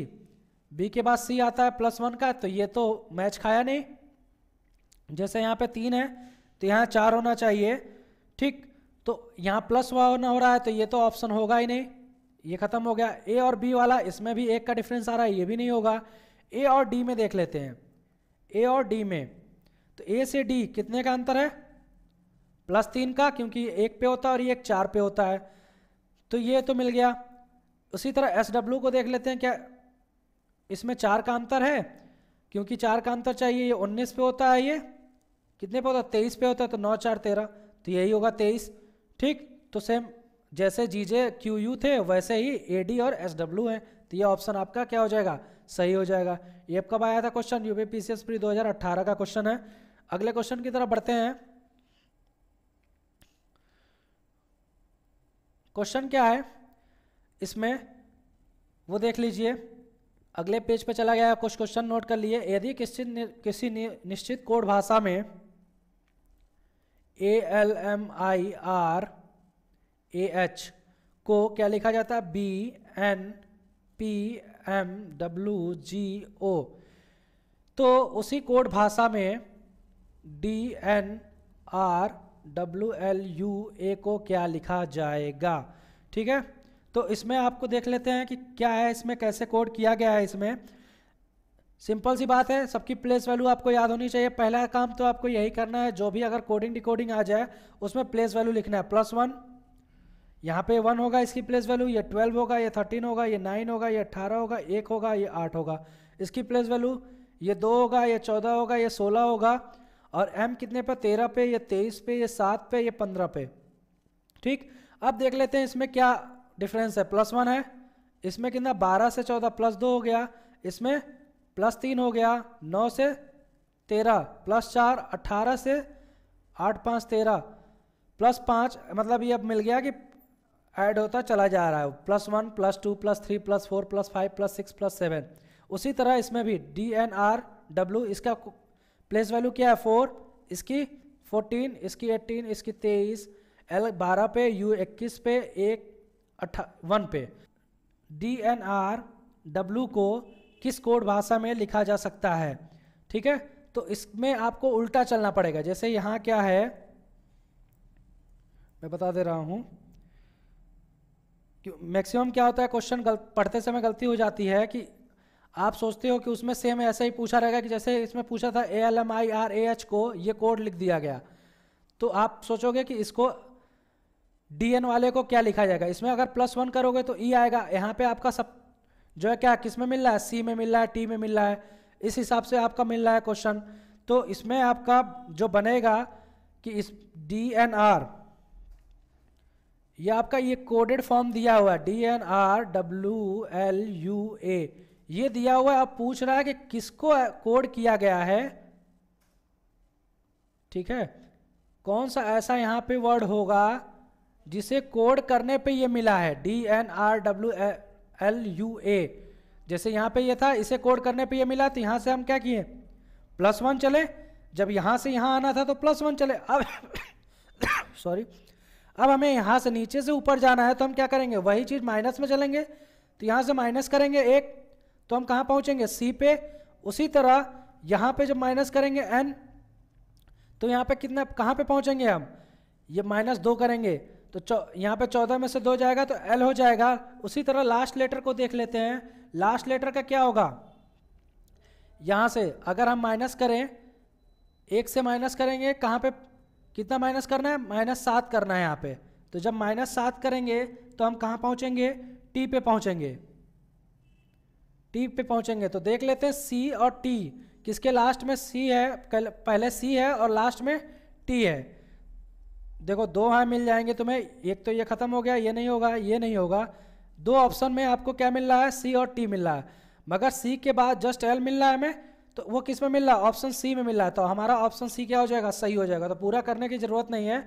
बी के बाद सी आता है प्लस वन का तो ये तो मैच खाया नहीं जैसे यहाँ पे तीन है तो यहाँ चार होना चाहिए ठीक तो यहाँ प्लस वन हो रहा है तो ये तो ऑप्शन होगा ही नहीं ये खत्म हो गया ए और बी वाला इसमें भी एक का डिफरेंस आ रहा है ये भी नहीं होगा ए और डी में देख लेते हैं ए और डी में तो ए से डी कितने का अंतर है प्लस तीन का क्योंकि एक पे होता है और ये एक चार पे होता है तो ये तो मिल गया उसी तरह एस डब्ल्यू को देख लेते हैं क्या इसमें चार का अंतर है क्योंकि चार का अंतर चाहिए ये उन्नीस पे होता है ये कितने पे होता है तेईस पे होता है तो नौ चार तेरह तो यही होगा तेईस ठीक तो सेम जैसे जी जे क्यू यू थे वैसे ही ए डी और एस डब्ल्यू हैं तो ये ऑप्शन आपका क्या हो जाएगा सही हो जाएगा ये कब आया था question U P C S pre दो हज़ार अट्ठारह का क्वेश्चन है अगले क्वेश्चन की तरफ बढ़ते हैं क्वेश्चन क्या है इसमें वो देख लीजिए अगले पेज पर पे चला गया कुछ क्वेश्चन नोट कर लिए यदि किसी नि, किसी नि, निश्चित कोड भाषा में A L M I R A H को क्या लिखा जाता है B N P M W G O तो उसी कोड भाषा में D N R W L U A को क्या लिखा जाएगा ठीक है तो इसमें आपको देख लेते हैं कि क्या है इसमें कैसे कोड किया गया है इसमें सिंपल सी बात है सबकी प्लेस वैल्यू आपको याद होनी चाहिए पहला काम तो आपको यही करना है जो भी अगर कोडिंग डिकोडिंग आ जाए उसमें प्लेस वैल्यू लिखना है प्लस वन यहाँ पे वन होगा इसकी प्लेस वैल्यू ये ट्वेल्व होगा ये थर्टीन होगा ये नाइन होगा ये अट्ठारह होगा एक होगा ये आठ होगा इसकी प्लेस वैल्यू ये दो होगा ये चौदह होगा ये सोलह होगा और एम कितने पे तेरह पे या तेईस पे या सात पे या पंद्रह पे ठीक अब देख लेते हैं इसमें क्या डिफरेंस है प्लस वन है इसमें कितना बारह से चौदह प्लस दो हो गया इसमें प्लस तीन हो गया नौ से तेरह प्लस चार अट्ठारह से आठ पाँच तेरह प्लस पाँच मतलब ये अब मिल गया कि ऐड होता चला जा रहा है plus one plus two plus three plus four plus five plus six plus seven उसी तरह इसमें भी डी एन आर डब्ल्यू इसका प्लेस वैल्यू क्या है फोर इसकी फोर्टीन इसकी एट्टीन इसकी तेईस एल बारह पे यू इक्कीस पे एक अट्ठा वन पे डी एन आर डब्ल्यू को किस कोड भाषा में लिखा जा सकता है ठीक है तो इसमें आपको उल्टा चलना पड़ेगा जैसे यहाँ क्या है मैं बता दे रहा हूँ मैक्सिमम क्या होता है क्वेश्चन पढ़ते समय गलती हो जाती है कि आप सोचते हो कि उसमें सेम ऐसा ही पूछा रहेगा कि जैसे इसमें पूछा था A L M I R A H को ये कोड लिख दिया गया तो आप सोचोगे कि इसको डी एन वाले को क्या लिखा जाएगा इसमें अगर प्लस वन करोगे तो ई e आएगा यहाँ पे आपका सब जो है क्या किस में मिल रहा है सी में मिल रहा है टी में मिल रहा है इस हिसाब से आपका मिल रहा है क्वेश्चन तो इसमें आपका जो बनेगा कि इस डी एन आर ये आपका ये कोडेड फॉर्म दिया हुआ है D N R W L U A ये दिया हुआ है अब पूछ रहा है कि किसको कोड किया गया है ठीक है कौन सा ऐसा यहाँ पे वर्ड होगा जिसे कोड करने पे ये मिला है D N R W L U A जैसे यहाँ पे ये था इसे कोड करने पे ये मिला तो यहाँ से हम क्या किए प्लस वन चले जब यहाँ से यहाँ आना था तो प्लस वन चले अब सॉरी अब हमें यहाँ से नीचे से ऊपर जाना है तो हम क्या करेंगे वही चीज़ माइनस में चलेंगे तो यहाँ से माइनस करेंगे एक तो हम कहाँ पहुँचेंगे सी पे उसी तरह यहाँ पे जब माइनस करेंगे एन तो यहाँ पे कितना कहाँ पे पहुँचेंगे हम ये माइनस दो करेंगे तो यहाँ पे चौदह में से दो जाएगा तो एल हो जाएगा उसी तरह लास्ट लेटर को देख लेते हैं लास्ट लेटर का क्या होगा यहाँ से अगर हम माइनस करें एक से माइनस करेंगे कहाँ पे कितना माइनस करना है माइनस सात करना है यहाँ पे तो जब माइनस सात करेंगे तो हम कहाँ पहुँचेंगे टी पे पहुँचेंगे टी पे पहुंचेंगे तो देख लेते हैं सी और टी किसके लास्ट में सी है पहले सी है और लास्ट में टी है देखो दो हाँ मिल जाएंगे तुम्हें एक तो ये ख़त्म हो गया ये नहीं होगा ये नहीं होगा दो ऑप्शन में आपको क्या मिल रहा है सी और टी मिल रहा है मगर सी के बाद जस्ट एल मिल रहा है हमें तो वो किस में मिल रहा है ऑप्शन सी में मिल रहा है तो हमारा ऑप्शन सी क्या हो जाएगा सही हो जाएगा तो पूरा करने की ज़रूरत नहीं है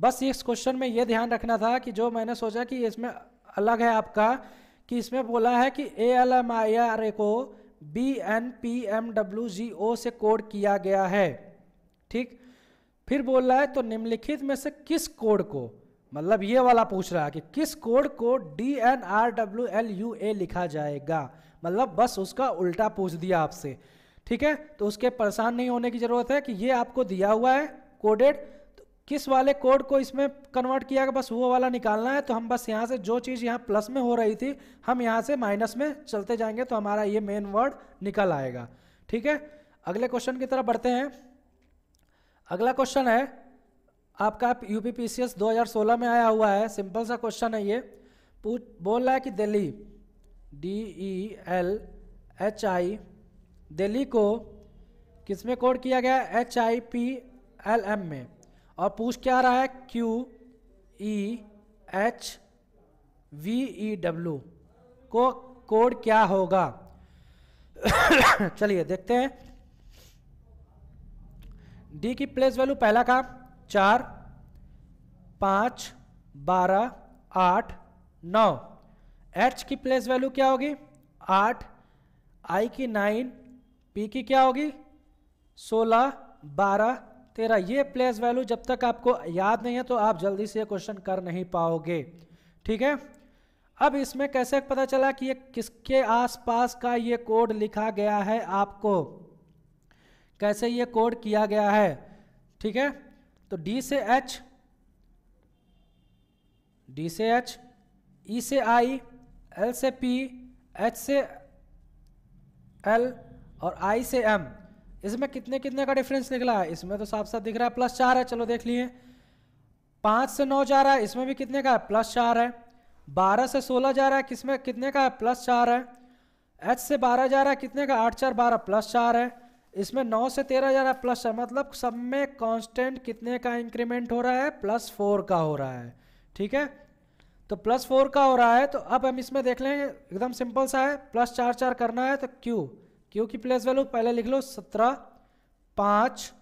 बस इस क्वेश्चन में ये ध्यान रखना था कि जो मैंने सोचा कि इसमें अलग है आपका कि इसमें बोला है कि A L M I R A को B N P M W G O से कोड किया गया है ठीक फिर बोल रहा है तो निम्नलिखित में से किस कोड को मतलब ये वाला पूछ रहा है कि किस कोड को D N R W L U A लिखा जाएगा मतलब बस उसका उल्टा पूछ दिया आपसे ठीक है तो उसके परेशान नहीं होने की जरूरत है कि ये आपको दिया हुआ है कोडेड किस वाले कोड को इसमें कन्वर्ट किया गया बस वो वाला निकालना है तो हम बस यहाँ से जो चीज़ यहाँ प्लस में हो रही थी हम यहाँ से माइनस में चलते जाएंगे तो हमारा ये मेन वर्ड निकल आएगा ठीक है अगले क्वेश्चन की तरफ बढ़ते हैं अगला क्वेश्चन है आपका यू पी 2016 में आया हुआ है सिंपल सा क्वेश्चन है ये पूछ बोल रहा है कि Delhi D E L H I Delhi को किस में कोड किया गया H I P L M में और पूछ क्या रहा है Q E H V E W को कोड क्या होगा चलिए देखते हैं डी की प्लेस वैल्यू पहला का चार पाँच बारह आठ नौ एच की प्लेस वैल्यू क्या होगी आठ आई की नाइन पी की क्या होगी सोलह बारह तेरह ये प्लेस वैल्यू जब तक आपको याद नहीं है तो आप जल्दी से ये क्वेश्चन कर नहीं पाओगे ठीक है अब इसमें कैसे पता चला कि ये किसके आसपास का ये कोड लिखा गया है आपको कैसे ये कोड किया गया है ठीक है तो डी से एच डी से एच ई e से आई एल से पी एच से एल और आई से एम इसमें कितने कितने का डिफरेंस निकला इसमें तो साफ साफ दिख रहा है प्लस चार है चलो देख लिए पाँच से नौ जा रहा है इसमें भी कितने का है प्लस चार है बारह से सोलह जा रहा है किसमें कितने का है प्लस चार है एच से बारह जा रहा है कितने का आठ चार बारह प्लस चार है इसमें नौ से तेरह जा रहा है प्लस चार मतलब सब में कांस्टेंट कितने का इंक्रीमेंट हो रहा है प्लस फोर का हो रहा है ठीक है तो प्लस फोर का हो रहा है तो अब हम इसमें देख लेंगे एकदम सिंपल सा है प्लस चार चार करना है तो क्यू क्यू की प्लेस वैल्यू पहले लिख लो सत्रह पाँच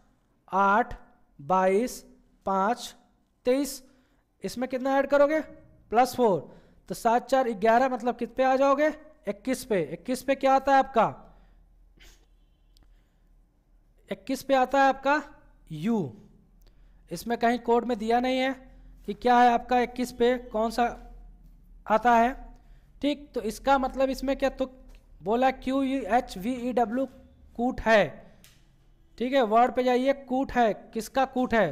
आठ बाईस पाँच तेईस इसमें कितना ऐड करोगे प्लस फोर तो सात चार ग्यारह मतलब कित पे आ जाओगे इक्कीस पे इक्कीस पे क्या आता है आपका इक्कीस पे आता है आपका U इसमें कहीं कोड में दिया नहीं है कि क्या है आपका इक्कीस पे कौन सा आता है ठीक तो इसका मतलब इसमें क्या तो बोला Q U H V E W कूट है ठीक है वर्ड पे जाइए कूट है किसका कूट है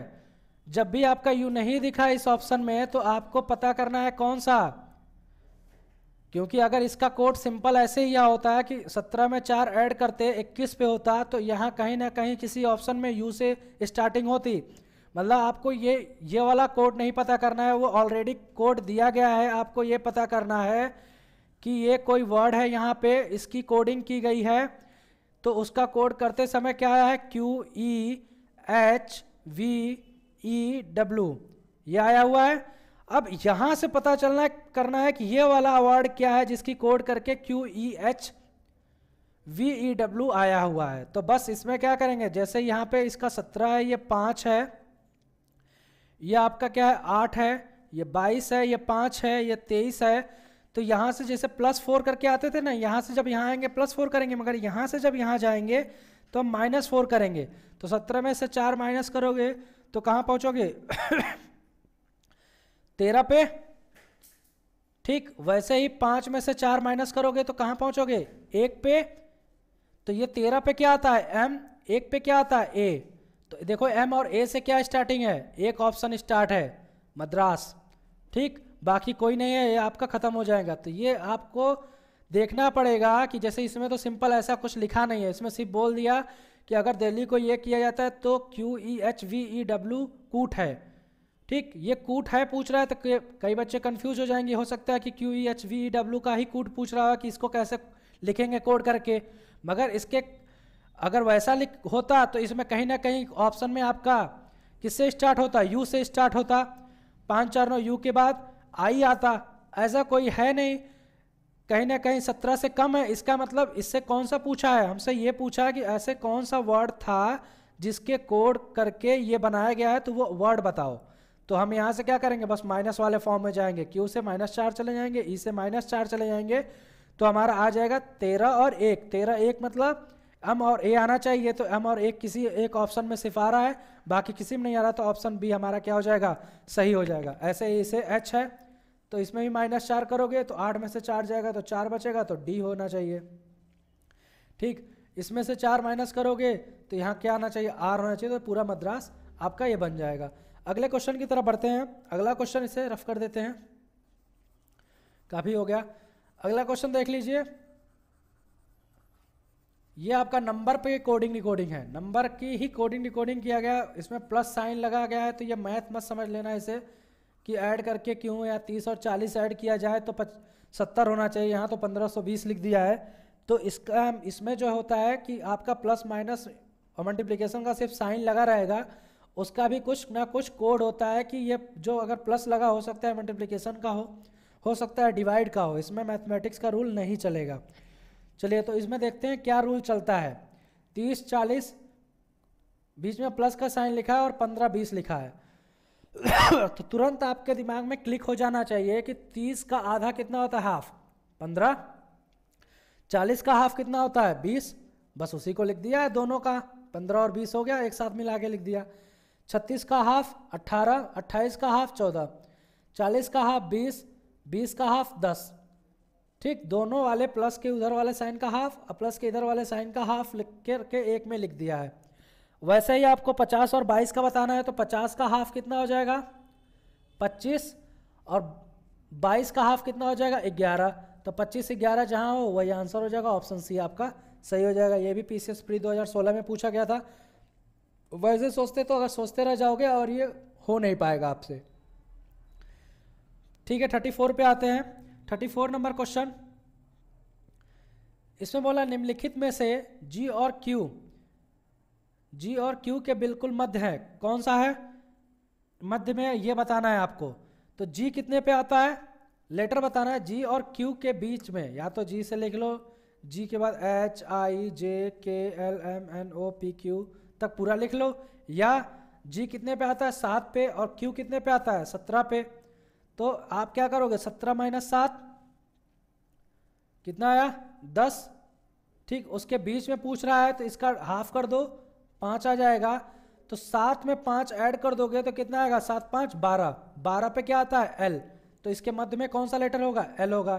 जब भी आपका यू नहीं दिखा इस ऑप्शन में तो आपको पता करना है कौन सा क्योंकि अगर इसका कोड सिंपल ऐसे ही होता है कि 17 में चार ऐड करते 21 पे होता तो यहाँ कहीं ना कहीं किसी ऑप्शन में यू से स्टार्टिंग होती मतलब आपको ये ये वाला कोड नहीं पता करना है वो ऑलरेडी कोड दिया गया है आपको ये पता करना है कि ये कोई वर्ड है यहाँ पे इसकी कोडिंग की गई है तो उसका कोड करते समय क्या आया है Q E H V E W ये आया हुआ है अब यहाँ से पता चलना करना है कि ये वाला वर्ड क्या है जिसकी कोड करके Q E H V E W आया हुआ है तो बस इसमें क्या करेंगे जैसे यहाँ पे इसका सत्रह है ये पाँच है ये आपका क्या है आठ है ये बाईस है ये पाँच है ये तेईस है तो यहाँ से जैसे प्लस फोर करके आते थे ना यहाँ से जब यहाँ आएंगे प्लस फोर करेंगे मगर यहाँ से जब यहाँ जाएंगे तो हम माइनस फोर करेंगे तो सत्रह में से चार माइनस करोगे तो कहाँ पहुँचोगे तेरह पे ठीक वैसे ही पाँच में से चार माइनस करोगे तो कहाँ पहुँचोगे एक पे तो ये तेरह पे क्या आता है एम एक पे क्या आता है ए तो देखो एम और ए से क्या स्टार्टिंग है एक ऑप्शन स्टार्ट है मद्रास ठीक बाकी कोई नहीं है ये आपका ख़त्म हो जाएगा तो ये आपको देखना पड़ेगा कि जैसे इसमें तो सिंपल ऐसा कुछ लिखा नहीं है इसमें सिर्फ बोल दिया कि अगर दिल्ली को ये किया जाता है तो Q E H V E W कूट है ठीक ये कूट है पूछ रहा है तो कई बच्चे कंफ्यूज हो जाएंगे हो सकता है कि Q E H V E W का ही कूट पूछ रहा है कि इसको कैसे लिखेंगे कोड करके मगर इसके अगर वैसा लिख होता तो इसमें कहीं ना कहीं ऑप्शन में आपका किससे स्टार्ट होता यू से स्टार्ट होता पाँच चार नौ यू के बाद आ ही आता ऐसा कोई है नहीं कहीं ना कहीं सत्रह से कम है इसका मतलब इससे कौन सा पूछा है हमसे ये पूछा है कि ऐसे कौन सा वर्ड था जिसके कोड करके ये बनाया गया है तो वो वर्ड बताओ तो हम यहाँ से क्या करेंगे बस माइनस वाले फॉर्म में जाएंगे क्यू से माइनस चार चले जाएंगे ई e से माइनस चार चले जाएंगे तो हमारा आ जाएगा तेरह और एक तेरह एक मतलब एम और ए आना चाहिए तो एम और एक किसी एक ऑप्शन में सिफा रहा है बाकी किसी में नहीं आ रहा तो ऑप्शन बी हमारा क्या हो जाएगा सही हो जाएगा ऐसे ही इसे एच है तो इसमें भी माइनस चार करोगे तो आठ में से चार जाएगा तो चार बचेगा तो डी होना चाहिए ठीक इसमें से चार माइनस करोगे तो यहाँ क्या आना चाहिए आर होना चाहिए तो पूरा मद्रास आपका ये बन जाएगा अगले क्वेश्चन की तरफ बढ़ते हैं अगला क्वेश्चन इसे रफ कर देते हैं काफ़ी हो गया अगला क्वेश्चन देख लीजिए ये आपका नंबर पे कोडिंग रिकॉर्डिंग है नंबर की ही कोडिंग रिकॉर्डिंग किया गया इसमें प्लस साइन लगा गया है तो ये मैथ मत समझ लेना इसे कि ऐड करके क्यों या तीस और चालीस ऐड किया जाए तो पच सत्तर होना चाहिए यहाँ तो पंद्रह सौ बीस लिख दिया है तो इसका इसमें जो होता है कि आपका प्लस माइनस और मल्टीप्लिकेशन का सिर्फ साइन लगा रहेगा उसका भी कुछ ना कुछ कोड होता है कि ये जो अगर प्लस लगा हो सकता है मल्टीप्लिकेशन का हो हो सकता है डिवाइड का हो इसमें मैथमेटिक्स का रूल नहीं चलेगा चलिए तो इसमें देखते हैं क्या रूल चलता है तीस चालीस बीच में प्लस का साइन लिखा है और पंद्रह बीस लिखा है तो तुरंत आपके दिमाग में क्लिक हो जाना चाहिए कि तीस का आधा कितना होता है हाफ पंद्रह चालीस का हाफ कितना होता है बीस बस उसी को लिख दिया है दोनों का पंद्रह और बीस हो गया एक साथ मिला के लिख दिया छत्तीस का हाफ अट्ठारह अट्ठाईस का हाफ चौदह चालीस का हाफ बीस बीस का हाफ दस ठीक दोनों वाले प्लस के उधर वाले साइन का हाफ और प्लस के इधर वाले साइन का हाफ लिख कर के एक में लिख दिया है वैसे ही आपको 50 और 22 का बताना है तो 50 का हाफ कितना हो जाएगा 25 और 22 का हाफ कितना हो जाएगा 11 तो 25 11 जहां हो वही आंसर हो जाएगा ऑप्शन सी आपका सही हो जाएगा ये भी पी सी एस प्री दो में पूछा गया था वैसे सोचते तो अगर सोचते रह जाओगे और ये हो नहीं पाएगा आपसे ठीक है थर्टी फोर पे आते हैं थर्टी फोर नंबर क्वेश्चन इसमें बोला निम्नलिखित में से जी और क्यू जी और क्यू के बिल्कुल मध्य है कौन सा है मध्य में ये बताना है आपको तो जी कितने पे आता है लेटर बताना है जी और क्यू के बीच में या तो जी से लिख लो जी के बाद H I J K L M N O P Q तक पूरा लिख लो या जी कितने पे आता है सात पे और क्यू कितने पे आता है सत्रह पे तो आप क्या करोगे सत्रह माइनस सात कितना आया दस ठीक उसके बीच में पूछ रहा है तो इसका हाफ कर दो पाँच आ जाएगा तो सात में पाँच ऐड कर दोगे तो कितना आएगा सात पाँच बारह बारह पे क्या आता है एल तो इसके मध्य में कौन सा लेटर होगा एल होगा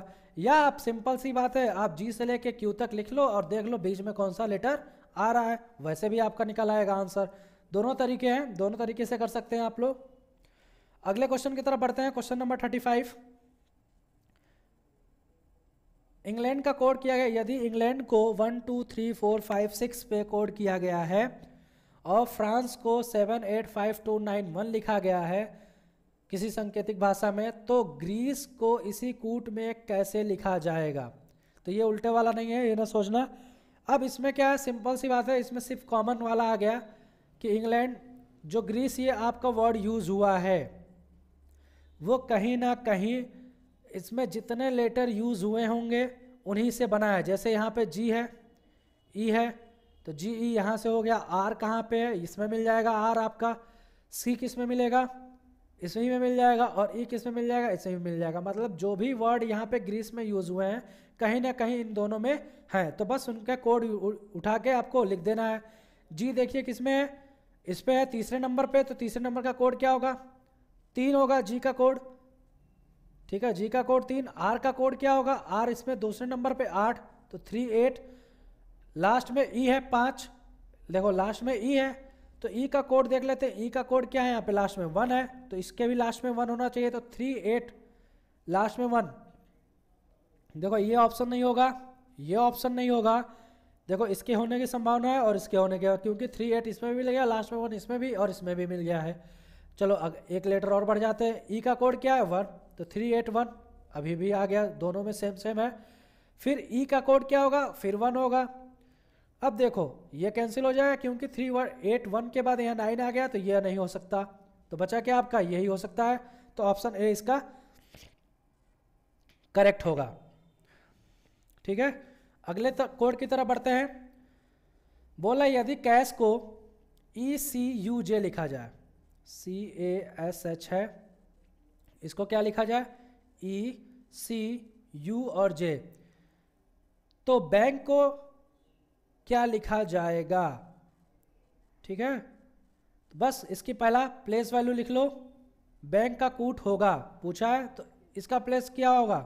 या आप सिंपल सी बात है आप जी से लेके क्यू तक लिख लो और देख लो बीच में कौन सा लेटर आ रहा है वैसे भी आपका निकल आएगा आंसर दोनों तरीके हैं दोनों तरीके से कर सकते हैं आप लोग अगले क्वेश्चन की तरफ बढ़ते हैं question number thirty five England का कोड किया गया यदि इंग्लैंड को one two three four five six पे कोड किया गया है और फ्रांस को वन लिखा गया है किसी संकेतिक भाषा में तो ग्रीस को इसी कूट में कैसे लिखा जाएगा तो ये उल्टे वाला नहीं है ये ना सोचना अब इसमें क्या है सिंपल सी बात है इसमें सिर्फ कॉमन वाला आ गया कि इंग्लैंड जो ग्रीस ये आपका वर्ड यूज़ हुआ है वो कहीं ना कहीं इसमें जितने लेटर यूज़ हुए होंगे उन्हीं से बना है जैसे यहाँ पे जी है ई e है तो जी ई e यहाँ से हो गया आर कहाँ पे है इसमें मिल जाएगा आर आपका सी किस में मिलेगा इसमें में मिल जाएगा और ई e किस में मिल जाएगा इसमें में मिल जाएगा मतलब जो भी वर्ड यहाँ पे ग्रीस में यूज़ हुए हैं कहीं ना कहीं इन दोनों में हैं तो बस उनके कोड उठा के आपको लिख देना है जी देखिए किस में है इस पर है तीसरे नंबर पर तो तीसरे नंबर का कोड क्या होगा तीन होगा जी का कोड ठीक है जी का कोड तीन आर का कोड क्या होगा आर इसमें दूसरे नंबर पे आठ तो थ्री एट लास्ट में ई है पाँच देखो लास्ट में ई है तो ई का कोड देख लेते हैं ई का कोड क्या है यहाँ पे लास्ट में वन है तो इसके भी लास्ट में वन होना चाहिए तो थ्री एट लास्ट में वन देखो ये ऑप्शन नहीं होगा ये ऑप्शन नहीं होगा देखो इसके होने की संभावना है और इसके होने के क्योंकि थ्री एट इसमें भी मिल गया लास्ट में वन इसमें भी और इसमें भी मिल गया है चलो एक लेटर और बढ़ जाते हैं ई का कोड क्या है वन तो थ्री एट वन अभी भी आ गया दोनों में सेम सेम है फिर ई का कोड क्या होगा फिर वन होगा अब देखो ये कैंसिल हो जाएगा क्योंकि थ्री वन एट वन के बाद यहाँ नाइन आ गया तो यह नहीं हो सकता तो बचा क्या आपका यही हो सकता है तो ऑप्शन ए इसका करेक्ट होगा ठीक है अगले कोड की तरफ बढ़ते हैं बोला यदि कैश को ई सी यू जे लिखा जाए सी ए एस एच है इसको क्या लिखा जाए ई सी यू और जे तो बैंक को क्या लिखा जाएगा ठीक है तो बस इसकी पहला प्लेस वैल्यू लिख लो बैंक का कूट होगा पूछा है तो इसका प्लेस क्या होगा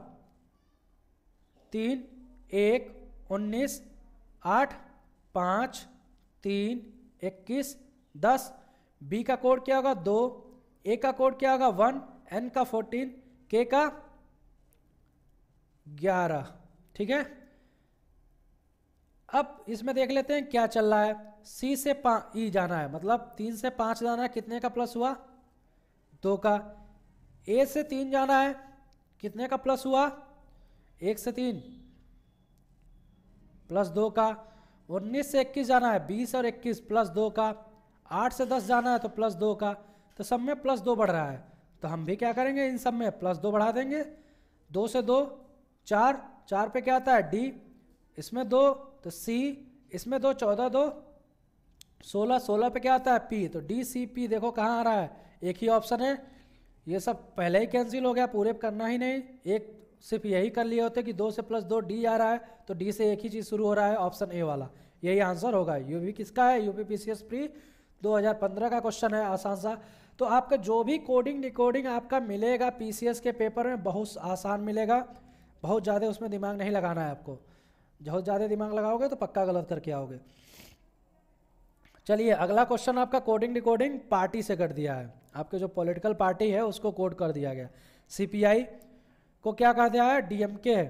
तीन एक उन्नीस आठ पाँच तीन इक्कीस दस बी का कोड क्या होगा दो ए का कोड क्या होगा वन एन का फोर्टीन के का ग्यारह ठीक है अब इसमें देख लेते हैं क्या चल रहा है सी से पाँच ई जाना है मतलब तीन से पाँच जाना है कितने का प्लस हुआ दो का ए से तीन जाना है कितने का प्लस हुआ एक से तीन प्लस दो का उन्नीस से इक्कीस जाना है बीस और इक्कीस प्लस दो का आठ से दस जाना है तो प्लस दो का तो सब में प्लस दो बढ़ रहा है तो हम भी क्या करेंगे इन सब में प्लस दो बढ़ा देंगे दो से दो चार चार पे क्या आता है डी इसमें दो तो सी इसमें दो चौदह दो सोलह सोलह पे क्या आता है पी तो डी सी पी देखो कहाँ आ रहा है एक ही ऑप्शन है ये सब पहले ही कैंसिल हो गया पूरे करना ही नहीं एक सिर्फ यही कर लिए होते कि दो से प्लस दो डी आ रहा है तो डी से एक ही चीज़ शुरू हो रहा है ऑप्शन ए वाला यही आंसर होगा यूपी किसका है UP P C S pre पंद्रह का क्वेश्चन है आसान सा तो आपका जो भी कोडिंग डिकोडिंग आपका मिलेगा पी के पेपर में बहुत आसान मिलेगा बहुत ज़्यादा उसमें दिमाग नहीं लगाना है आपको बहुत ज़्यादा दिमाग लगाओगे तो पक्का गलत करके आओगे चलिए अगला क्वेश्चन आपका कोडिंग डिकोडिंग पार्टी से कर दिया है आपके जो पॉलिटिकल पार्टी है उसको कोड कर दिया गया सीपीआई को क्या कहा दिया है डीएमके है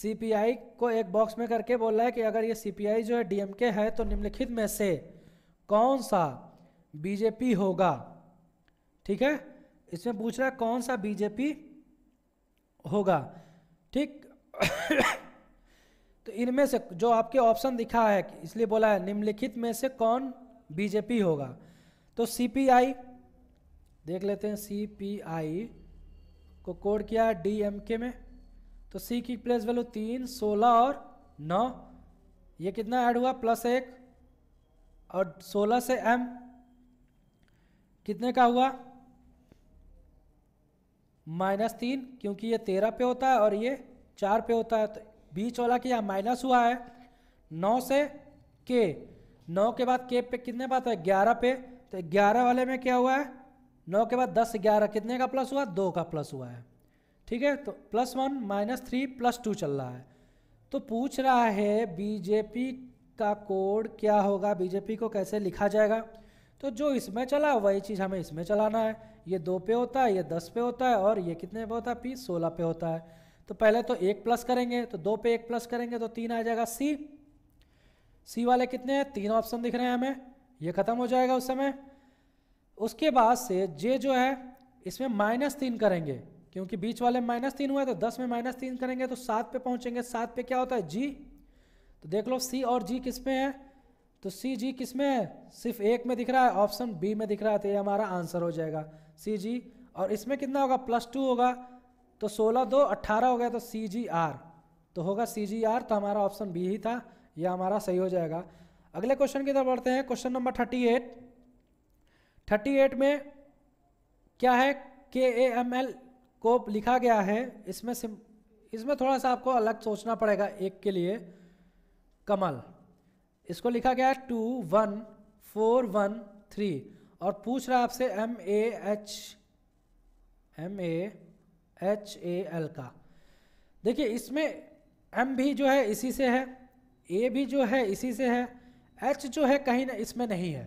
सीपीआई को एक बॉक्स में करके बोल रहा है कि अगर ये सीपीआई जो है डीएमके है तो निम्नलिखित में से कौन सा बीजेपी होगा ठीक है इसमें पूछ रहा है कौन सा बीजेपी होगा ठीक तो इनमें से जो आपके ऑप्शन दिखा है इसलिए बोला है निम्नलिखित में से कौन बीजेपी होगा तो सीपीआई देख लेते हैं सीपीआई को कोड किया डीएमके में तो सी की प्लेस वैल्यू तीन सोलह और नौ ये कितना ऐड हुआ प्लस एक और सोलह से एम कितने का हुआ माइनस तीन क्योंकि ये तेरह पे होता है और ये चार पे होता है तो बीच वाला के यहाँ माइनस हुआ है नौ से के नौ के बाद के पे कितने बात है ग्यारह पे तो ग्यारह वाले में क्या हुआ है नौ के बाद दस ग्यारह कितने का प्लस हुआ दो का प्लस हुआ है ठीक है तो plus one minus three plus two चल रहा है तो पूछ रहा है बीजेपी का कोड क्या होगा बीजेपी को कैसे लिखा जाएगा तो जो इसमें चला वही चीज़ हमें इसमें चलाना है ये दो पे होता है ये दस पे होता है और ये कितने पे होता है पी सोलह पे होता है तो पहले तो एक प्लस करेंगे तो दो पे एक प्लस करेंगे तो तीन आ जाएगा सी सी वाले कितने हैं तीन ऑप्शन दिख रहे हैं हमें ये खत्म हो जाएगा उस समय उसके बाद से जे जो है इसमें माइनस तीन करेंगे क्योंकि बीच वाले माइनस तीन हुआ है तो दस में माइनस तीन करेंगे तो सात पे पहुंचेंगे सात पे क्या होता है जी तो देख लो सी और जी किस में है तो सी जी किस में है सिर्फ एक में दिख रहा है ऑप्शन बी में दिख रहा है तो ये हमारा आंसर हो जाएगा सी जी और इसमें कितना होगा प्लस टू होगा तो सोलह दो अट्ठारह हो गया तो सी जी आर तो होगा सी जी आर तो हमारा ऑप्शन बी ही था यह हमारा सही हो जाएगा अगले क्वेश्चन की तरफ बढ़ते हैं question number thirty eight thirty eight में क्या है के ए एम एल को लिखा गया है इसमें सिम इसमें थोड़ा सा आपको अलग सोचना पड़ेगा एक के लिए कमल इसको लिखा गया है two one four one three और पूछ रहा है आपसे M A H M A H A L का देखिए इसमें एम भी जो है इसी से है ए भी जो है इसी से है एच जो है कहीं ना इसमें नहीं है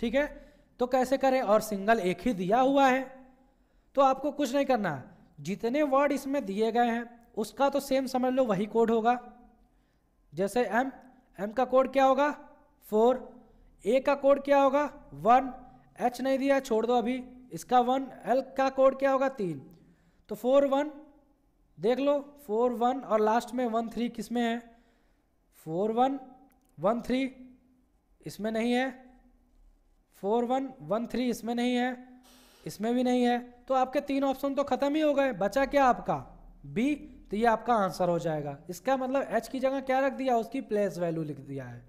ठीक है तो कैसे करें और सिंगल एक ही दिया हुआ है तो आपको कुछ नहीं करना जितने वर्ड इसमें दिए गए हैं उसका तो सेम समझ लो वही कोड होगा जैसे एम एम का कोड क्या होगा फोर ए का कोड क्या होगा वन एच नहीं दिया छोड़ दो अभी इसका वन एल का कोड क्या होगा तीन तो फोर वन देख लो फोर वन और लास्ट में वन थ्री किस में है फोर वन वन थ्री इसमें नहीं है फोर वन वन थ्री इसमें नहीं है इसमें भी नहीं है तो आपके तीन ऑप्शन तो खत्म ही हो गए बचा क्या आपका बी तो ये आपका आंसर हो जाएगा इसका मतलब एच की जगह क्या रख दिया उसकी प्लेस वैल्यू लिख दिया है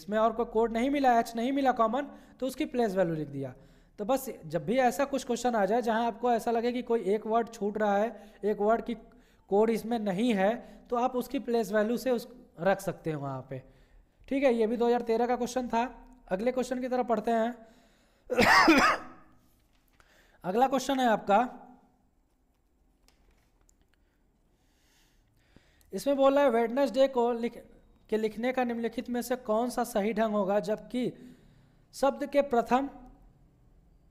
इसमें और कोई कोड नहीं मिला एच नहीं मिला कॉमन तो उसकी प्लेस वैल्यू लिख दिया तो बस जब भी ऐसा कुछ क्वेश्चन आ जाए जहाँ आपको ऐसा लगे कि कोई एक वर्ड छूट रहा है एक वर्ड की कोड इसमें नहीं है तो आप उसकी प्लेस वैल्यू से उस रख सकते हैं वहाँ पे ठीक है ये भी 2013 का क्वेश्चन था अगले क्वेश्चन की तरफ पढ़ते हैं अगला क्वेश्चन है आपका इसमें बोल रहा है वेडनेसडे को लिख के लिखने का निम्नलिखित में से कौन सा सही ढंग होगा जबकि शब्द के प्रथम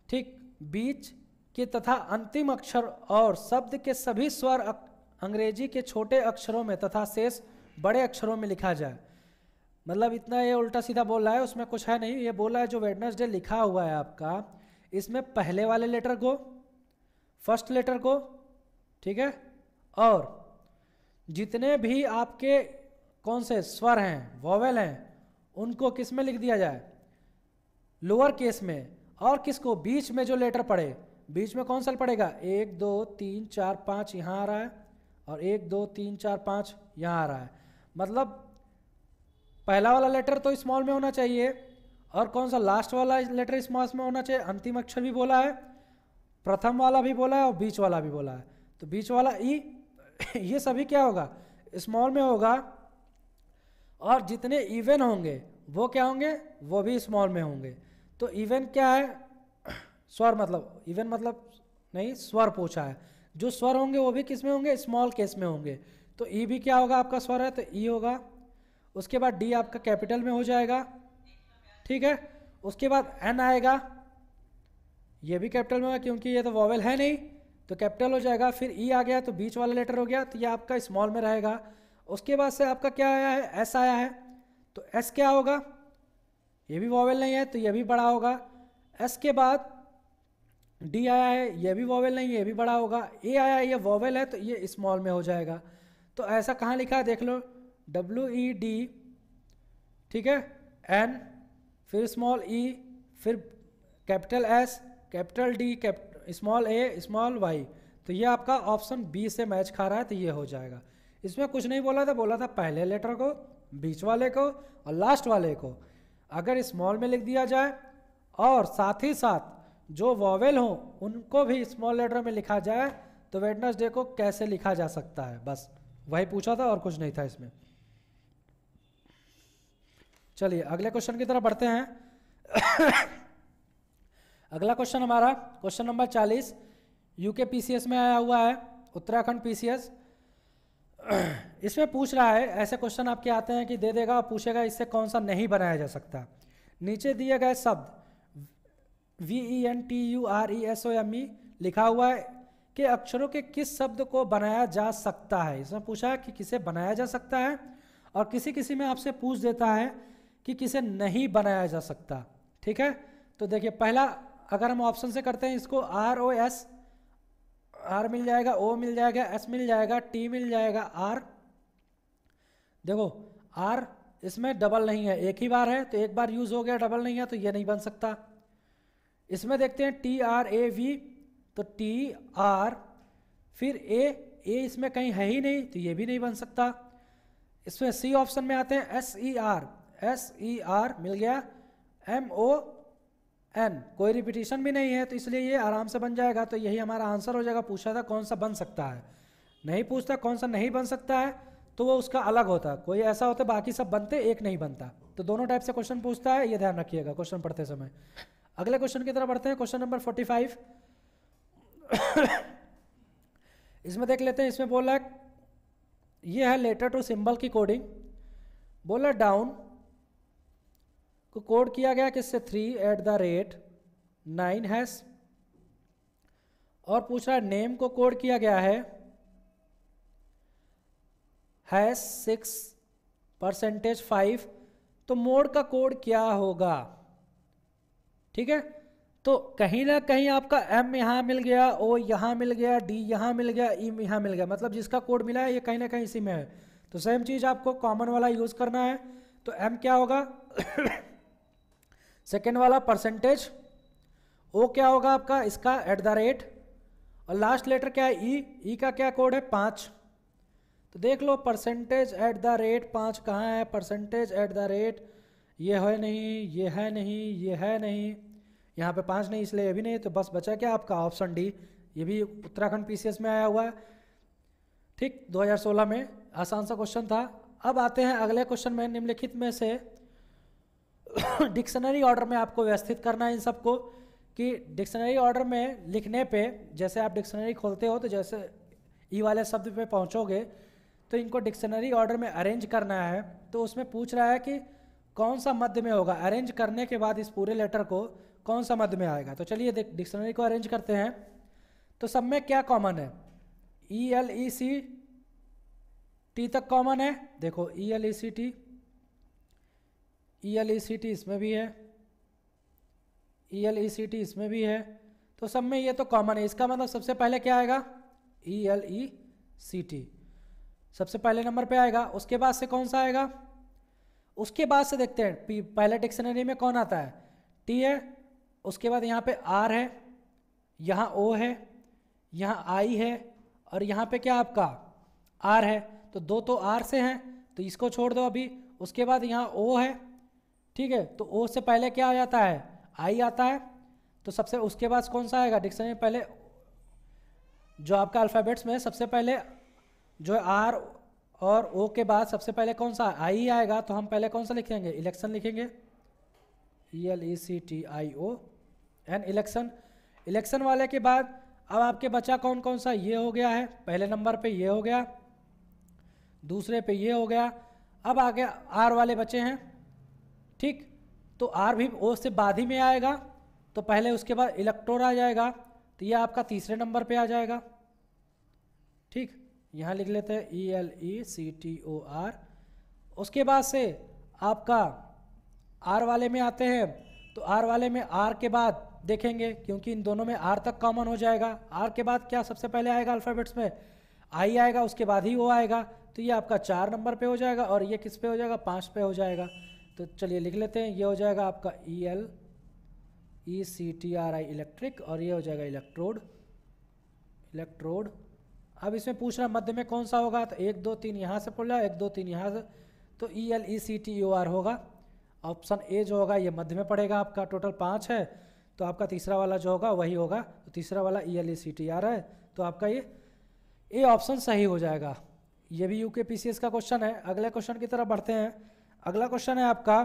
ठीक बीच के तथा अंतिम अक्षर और शब्द के सभी स्वर अंग्रेजी के छोटे अक्षरों में तथा शेष बड़े अक्षरों में लिखा जाए मतलब इतना ये उल्टा सीधा बोल रहा है उसमें कुछ है नहीं ये बोला है जो वेडनसडे लिखा हुआ है आपका इसमें पहले वाले लेटर को फर्स्ट लेटर को ठीक है और जितने भी आपके कौन से स्वर हैं वोवेल हैं उनको किस में लिख दिया जाए लोअर केस में और किसको बीच में जो लेटर पड़े बीच में कौन सा पड़ेगा एक दो तीन चार पाँच यहाँ आ रहा है और एक दो तीन चार पाँच यहाँ आ रहा है मतलब पहला वाला लेटर तो स्मॉल में होना चाहिए और कौन सा लास्ट वाला लेटर स्मॉल में होना चाहिए अंतिम अक्षर भी बोला है प्रथम वाला भी बोला है और बीच वाला भी बोला है तो बीच वाला ई ये सभी क्या होगा स्मॉल में होगा और जितने इवेन होंगे वो क्या होंगे वो भी स्मॉल में होंगे तो इवन क्या है स्वर मतलब इवन मतलब नहीं स्वर पूछा है जो स्वर होंगे वो भी किस में होंगे स्मॉल केस में होंगे तो ई e भी क्या होगा आपका स्वर है तो ई e होगा उसके बाद डी आपका कैपिटल में हो जाएगा ठीक है उसके बाद एन आएगा ये भी कैपिटल में होगा क्योंकि ये तो वॉवेल है नहीं तो कैपिटल हो जाएगा फिर ई e आ गया तो बीच वाला लेटर हो गया तो ये आपका स्मॉल में रहेगा उसके बाद से आपका क्या आया है एस आया है तो एस क्या होगा ये भी वॉवेल नहीं है तो ये भी बड़ा होगा एस के बाद डी आया है ये भी वॉवेल नहीं है ये भी बड़ा होगा ए आया है ये वॉवेल है तो ये स्मॉल में हो जाएगा तो ऐसा कहाँ लिखा है देख लो डब्ल्यू ई डी ठीक है एन फिर स्मॉल ई e, फिर capital S capital D small A small Y तो ये आपका ऑप्शन बी से मैच खा रहा है तो ये हो जाएगा इसमें कुछ नहीं बोला था बोला था पहले लेटर को बीच वाले को और लास्ट वाले को अगर स्मॉल में लिख दिया जाए और साथ ही साथ जो वॉवेल हो उनको भी स्मॉल लेटर में लिखा जाए तो डे को कैसे लिखा जा सकता है बस वही पूछा था और कुछ नहीं था इसमें चलिए अगले क्वेश्चन की तरफ बढ़ते हैं अगला क्वेश्चन हमारा क्वेश्चन नंबर 40 यूके पीसीएस में आया हुआ है उत्तराखंड पीसीएस सी इसमें पूछ रहा है ऐसे क्वेश्चन आपके आते हैं कि दे देगा पूछेगा इससे कौन सा नहीं बनाया जा सकता नीचे दिए गए शब्द V E N T U R E S O M E लिखा हुआ है कि अक्षरों के किस शब्द को बनाया जा सकता है इसमें पूछा कि किसे बनाया जा सकता है और किसी किसी में आपसे पूछ देता है कि किसे नहीं बनाया जा सकता ठीक है तो देखिए पहला अगर हम ऑप्शन से करते हैं इसको आर ओ एस आर मिल जाएगा ओ मिल जाएगा एस मिल जाएगा टी मिल जाएगा आर देखो आर इसमें डबल नहीं है एक ही बार है तो एक बार यूज़ हो गया डबल नहीं है तो ये नहीं बन सकता इसमें देखते हैं टी आर ए वी तो टी आर फिर ए ए इसमें कहीं है ही नहीं तो ये भी नहीं बन सकता इसमें सी ऑप्शन में आते हैं S E R S E R मिल गया एम ओ एन कोई रिपीटिशन भी नहीं है तो इसलिए ये आराम से बन जाएगा तो यही हमारा आंसर हो जाएगा पूछा था कौन सा बन सकता है नहीं पूछता कौन सा नहीं बन सकता है तो वो उसका अलग होता कोई ऐसा होता बाकी सब बनते एक नहीं बनता तो दोनों टाइप से क्वेश्चन पूछता है ये ध्यान रखिएगा क्वेश्चन पढ़ते समय अगले क्वेश्चन की तरफ बढ़ते हैं क्वेश्चन नंबर फोर्टी फाइव इसमें देख लेते हैं इसमें बोला ये है लेटर टू सिंबल की कोडिंग बोला डाउन को कोड किया गया किससे three at the rate nine hash और पूछ रहा है नेम को कोड किया गया है हैस सिक्स परसेंटेज फाइव तो मोड का कोड क्या होगा ठीक है तो कहीं ना कहीं आपका एम यहां मिल गया ओ यहां मिल गया डी यहां मिल गया ई e यहां मिल गया मतलब जिसका कोड मिला है ये कहीं ना कहीं इसी में है तो सेम चीज़ आपको कॉमन वाला यूज़ करना है तो एम क्या होगा सेकेंड वाला परसेंटेज ओ क्या होगा आपका इसका एट द रेट और लास्ट लेटर क्या है ई e, ई e का क्या कोड है पाँच तो देख लो परसेंटेज एट द रेट पाँच कहाँ है परसेंटेज एट द रेट ये है नहीं ये है नहीं ये है नहीं यहाँ पे पाँच नहीं इसलिए ये भी नहीं तो बस बचा क्या आपका ऑप्शन डी ये भी उत्तराखंड पी में आया हुआ है ठीक 2016 में आसान सा क्वेश्चन था अब आते हैं अगले क्वेश्चन में निम्नलिखित में से डिक्शनरी ऑर्डर में आपको व्यवस्थित करना है इन सबको कि डिक्शनरी ऑर्डर में लिखने पे जैसे आप डिक्शनरी खोलते हो तो जैसे ई वाले शब्द पे पहुंचोगे तो इनको डिक्शनरी ऑर्डर में अरेंज करना है तो उसमें पूछ रहा है कि कौन सा मध्य में होगा अरेंज करने के बाद इस पूरे लेटर को कौन सा मध्य में आएगा तो चलिए डिक्शनरी को अरेंज करते हैं तो सब में क्या कॉमन है E L E C T तक कॉमन है देखो E L E C T E L E C T इसमें भी है E L E C T इसमें भी है तो सब में ये तो कॉमन है इसका मतलब सबसे पहले क्या आएगा ई एल ई सी टी सबसे पहले नंबर पे आएगा उसके बाद से कौन सा आएगा उसके बाद से देखते हैं पी पहले डिक्शनरी में कौन आता है टी है उसके बाद यहाँ पे आर है यहाँ ओ है यहाँ आई है और यहाँ पे क्या आपका आर है तो दो तो आर से हैं तो इसको छोड़ दो अभी उसके बाद यहाँ ओ है ठीक है तो ओ से पहले क्या आ जाता है आई आता है तो सबसे उसके बाद कौन सा आएगा डिक्शनरी में पहले जो आपका अल्फ़ाबेट्स में सबसे पहले जो है आर और ओ के बाद सबसे पहले कौन सा आई आएगा तो हम पहले कौन सा लिखेंगे इलेक्शन लिखेंगे E L E C T I O N election election वाले के बाद अब आपके बच्चा कौन कौन सा ये हो गया है पहले नंबर पे ये हो गया दूसरे पे ये हो गया अब आगे आर वाले बचे हैं ठीक तो आर भी ओ से बाद ही में आएगा तो पहले उसके बाद इलेक्ट्रोन आ जाएगा तो ये आपका तीसरे नंबर पे आ जाएगा ठीक यहाँ लिख लेते हैं E L E C T O R उसके बाद से आपका आर वाले में आते हैं तो आर वाले में आर के बाद देखेंगे क्योंकि इन दोनों में आर तक कॉमन हो जाएगा आर के बाद क्या सबसे पहले आएगा अल्फ़ाबेट्स में आई आएगा उसके बाद ही वो आएगा तो ये आपका चार नंबर पे हो जाएगा और ये किस पे हो जाएगा पाँच पे हो जाएगा तो चलिए लिख लेते हैं ये हो जाएगा आपका E L E C T R I electric और ये हो जाएगा इलेक्ट्रोड इलेक्ट्रोड अब इसमें पूछ रहा मध्य में कौन सा होगा तो एक दो तीन यहाँ से पढ़ रहा एक दो तीन यहाँ से तो E L E C T O R होगा ऑप्शन ए जो होगा ये मध्य में पड़ेगा आपका टोटल पाँच है तो आपका तीसरा वाला जो होगा वही होगा तो तीसरा वाला E L E C T R है तो आपका ये ए ऑप्शन सही हो जाएगा ये भी U K P C S का क्वेश्चन है अगले क्वेश्चन की तरफ बढ़ते हैं अगला क्वेश्चन है आपका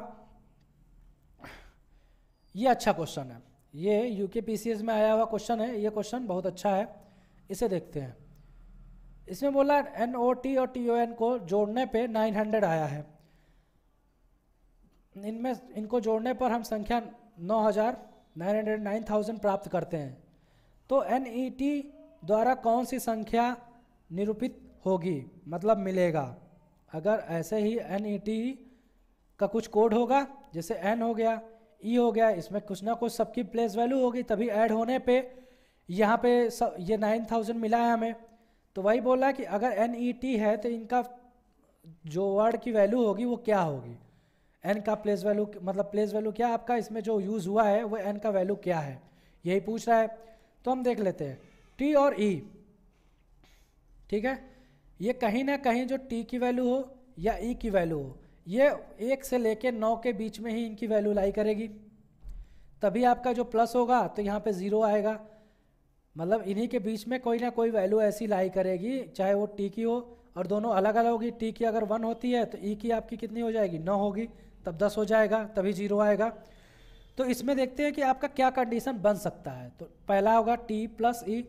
ये अच्छा क्वेश्चन है ये यूके पीसीएस में आया हुआ क्वेश्चन है ये क्वेश्चन बहुत अच्छा है इसे देखते हैं इसमें बोला एन ओ टी और टी ओ एन को जोड़ने पे 900 आया है इनमें इनको जोड़ने पर हम संख्या 9000 नाइन थाउजेंड प्राप्त करते हैं तो एन ई टी द्वारा कौन सी संख्या निरूपित होगी मतलब मिलेगा अगर ऐसे ही एन ई टी का कुछ कोड होगा जैसे एन हो गया ई e हो गया इसमें कुछ ना कुछ सबकी प्लेस वैल्यू होगी तभी ऐड होने पे यहाँ पे सब ये नाइन थाउजेंड मिला है हमें तो वही बोला कि अगर एन ई टी है तो इनका जो वर्ड की वैल्यू होगी वो क्या होगी एन का प्लेस वैल्यू मतलब प्लेस वैल्यू क्या आपका इसमें जो यूज़ हुआ है वो एन का वैल्यू क्या है यही पूछ रहा है तो हम देख लेते हैं टी और ई e, ठीक है ये कहीं ना कहीं जो टी की वैल्यू हो या ई e की वैल्यू हो ये एक से लेके नौ के बीच में ही इनकी वैल्यू लाई करेगी तभी आपका जो प्लस होगा तो यहाँ पे ज़ीरो आएगा मतलब इन्हीं के बीच में कोई ना कोई वैल्यू ऐसी लाई करेगी चाहे वो टी की हो और दोनों अलग अलग होगी टी की अगर वन होती है तो ई e की आपकी कितनी हो जाएगी नौ होगी तब दस हो जाएगा तभी जीरो आएगा तो इसमें देखते हैं कि आपका क्या कंडीशन बन सकता है तो पहला होगा टी प्लस ई e,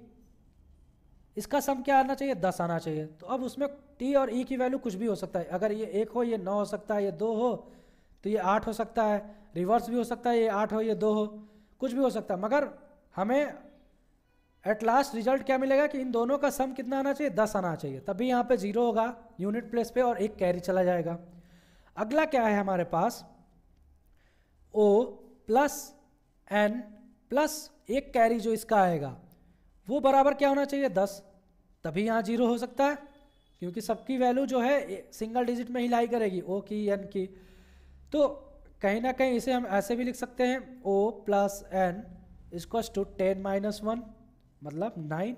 इसका सम क्या आना चाहिए दस आना चाहिए तो अब उसमें टी और ई e की वैल्यू कुछ भी हो सकता है अगर ये एक हो ये नौ हो सकता है ये दो हो तो ये आठ हो सकता है रिवर्स भी हो सकता है ये आठ हो ये दो हो कुछ भी हो सकता है मगर हमें एट लास्ट रिजल्ट क्या मिलेगा कि इन दोनों का सम कितना आना चाहिए दस आना चाहिए तभी यहाँ पे जीरो होगा यूनिट प्लेस पे और एक कैरी चला जाएगा अगला क्या है हमारे पास ओ प्लस एन प्लस एक कैरी जो इसका आएगा वो बराबर क्या होना चाहिए दस तभी यहाँ जीरो हो सकता है क्योंकि सबकी वैल्यू जो है सिंगल डिजिट में ही लाई करेगी ओ की एन की तो कहीं ना कहीं इसे हम ऐसे भी लिख सकते हैं ओ प्लस एन इजक्वस टू टेन माइनस वन मतलब नाइन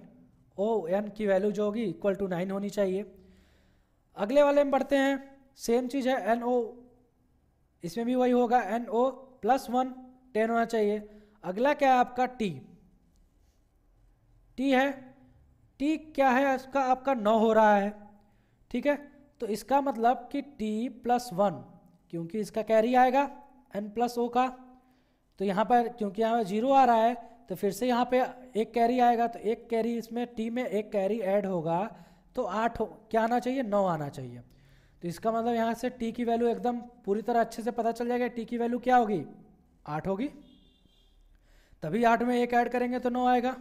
ओ एन की वैल्यू जो होगी इक्वल टू नाइन होनी चाहिए अगले वाले में बढ़ते हैं सेम चीज़ है एन ओ इसमें भी वही होगा N O plus one ten होना चाहिए अगला क्या है आपका टी टी है टी क्या है इसका आपका नौ हो रहा है ठीक है तो इसका मतलब कि टी प्लस वन क्योंकि इसका कैरी आएगा एन प्लस ओ का तो यहाँ पर क्योंकि यहाँ पर जीरो आ रहा है तो फिर से यहाँ पे एक कैरी आएगा तो एक कैरी इसमें टी में एक कैरी ऐड होगा तो आठ हो क्या आना चाहिए नौ आना चाहिए तो इसका मतलब यहाँ से टी की वैल्यू एकदम पूरी तरह अच्छे से पता चल जाएगा टी की वैल्यू क्या होगी आठ होगी तभी आठ में एक ऐड करेंगे तो नौ आएगा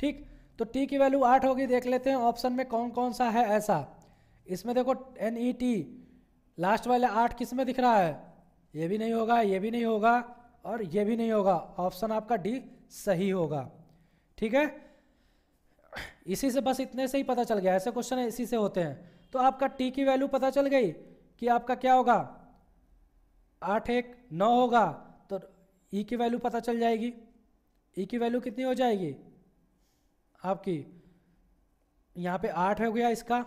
ठीक तो टी की वैल्यू आठ होगी देख लेते हैं ऑप्शन में कौन कौन सा है ऐसा इसमें देखो एन ई टी लास्ट वाले आठ किस में दिख रहा है ये भी नहीं होगा ये भी नहीं होगा और ये भी नहीं होगा ऑप्शन आपका डी सही होगा ठीक है इसी से बस इतने से ही पता चल गया ऐसे क्वेश्चन इसी से होते हैं तो आपका टी की वैल्यू पता चल गई कि आपका क्या होगा आठ एक नौ होगा तो ई e की वैल्यू पता चल जाएगी ई e की वैल्यू कितनी हो जाएगी आपकी यहाँ पे आठ हो गया इसका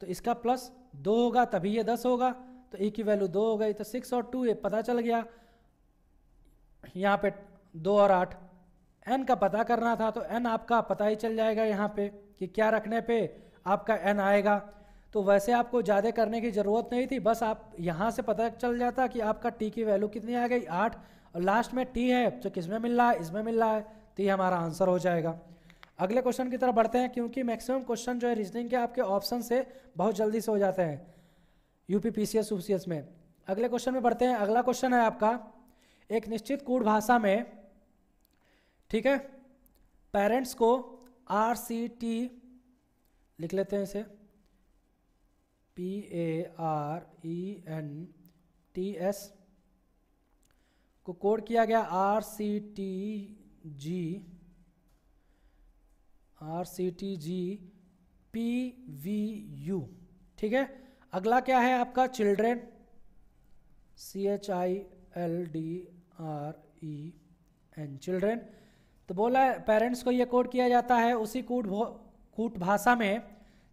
तो इसका प्लस दो होगा तभी ये दस होगा तो ए की वैल्यू दो हो गई तो सिक्स और टू ये पता चल गया यहाँ पे दो और आठ एन का पता करना था तो एन आपका पता ही चल जाएगा यहाँ पे कि क्या रखने पे आपका एन आएगा तो वैसे आपको ज़्यादा करने की ज़रूरत नहीं थी बस आप यहाँ से पता चल जाता कि आपका टी की वैल्यू कितनी आ गई आठ और लास्ट में टी है तो किस में मिल रहा है इसमें मिल रहा है तो ये हमारा आंसर हो जाएगा अगले क्वेश्चन की तरफ बढ़ते हैं क्योंकि मैक्सिमम क्वेश्चन जो है रीजनिंग के आपके ऑप्शन से बहुत जल्दी से हो जाते हैं यूपी पी यूपीएस में अगले क्वेश्चन में बढ़ते हैं अगला क्वेश्चन है आपका एक निश्चित कूट भाषा में ठीक है पेरेंट्स को आर सी टी लिख लेते हैं इसे P A R E N T S को कोड किया गया R C T G R C T G P V U ठीक है अगला क्या है आपका children C H I L D R E N children तो बोला पेरेंट्स को ये कोड किया जाता है उसी कूट कूट भाषा में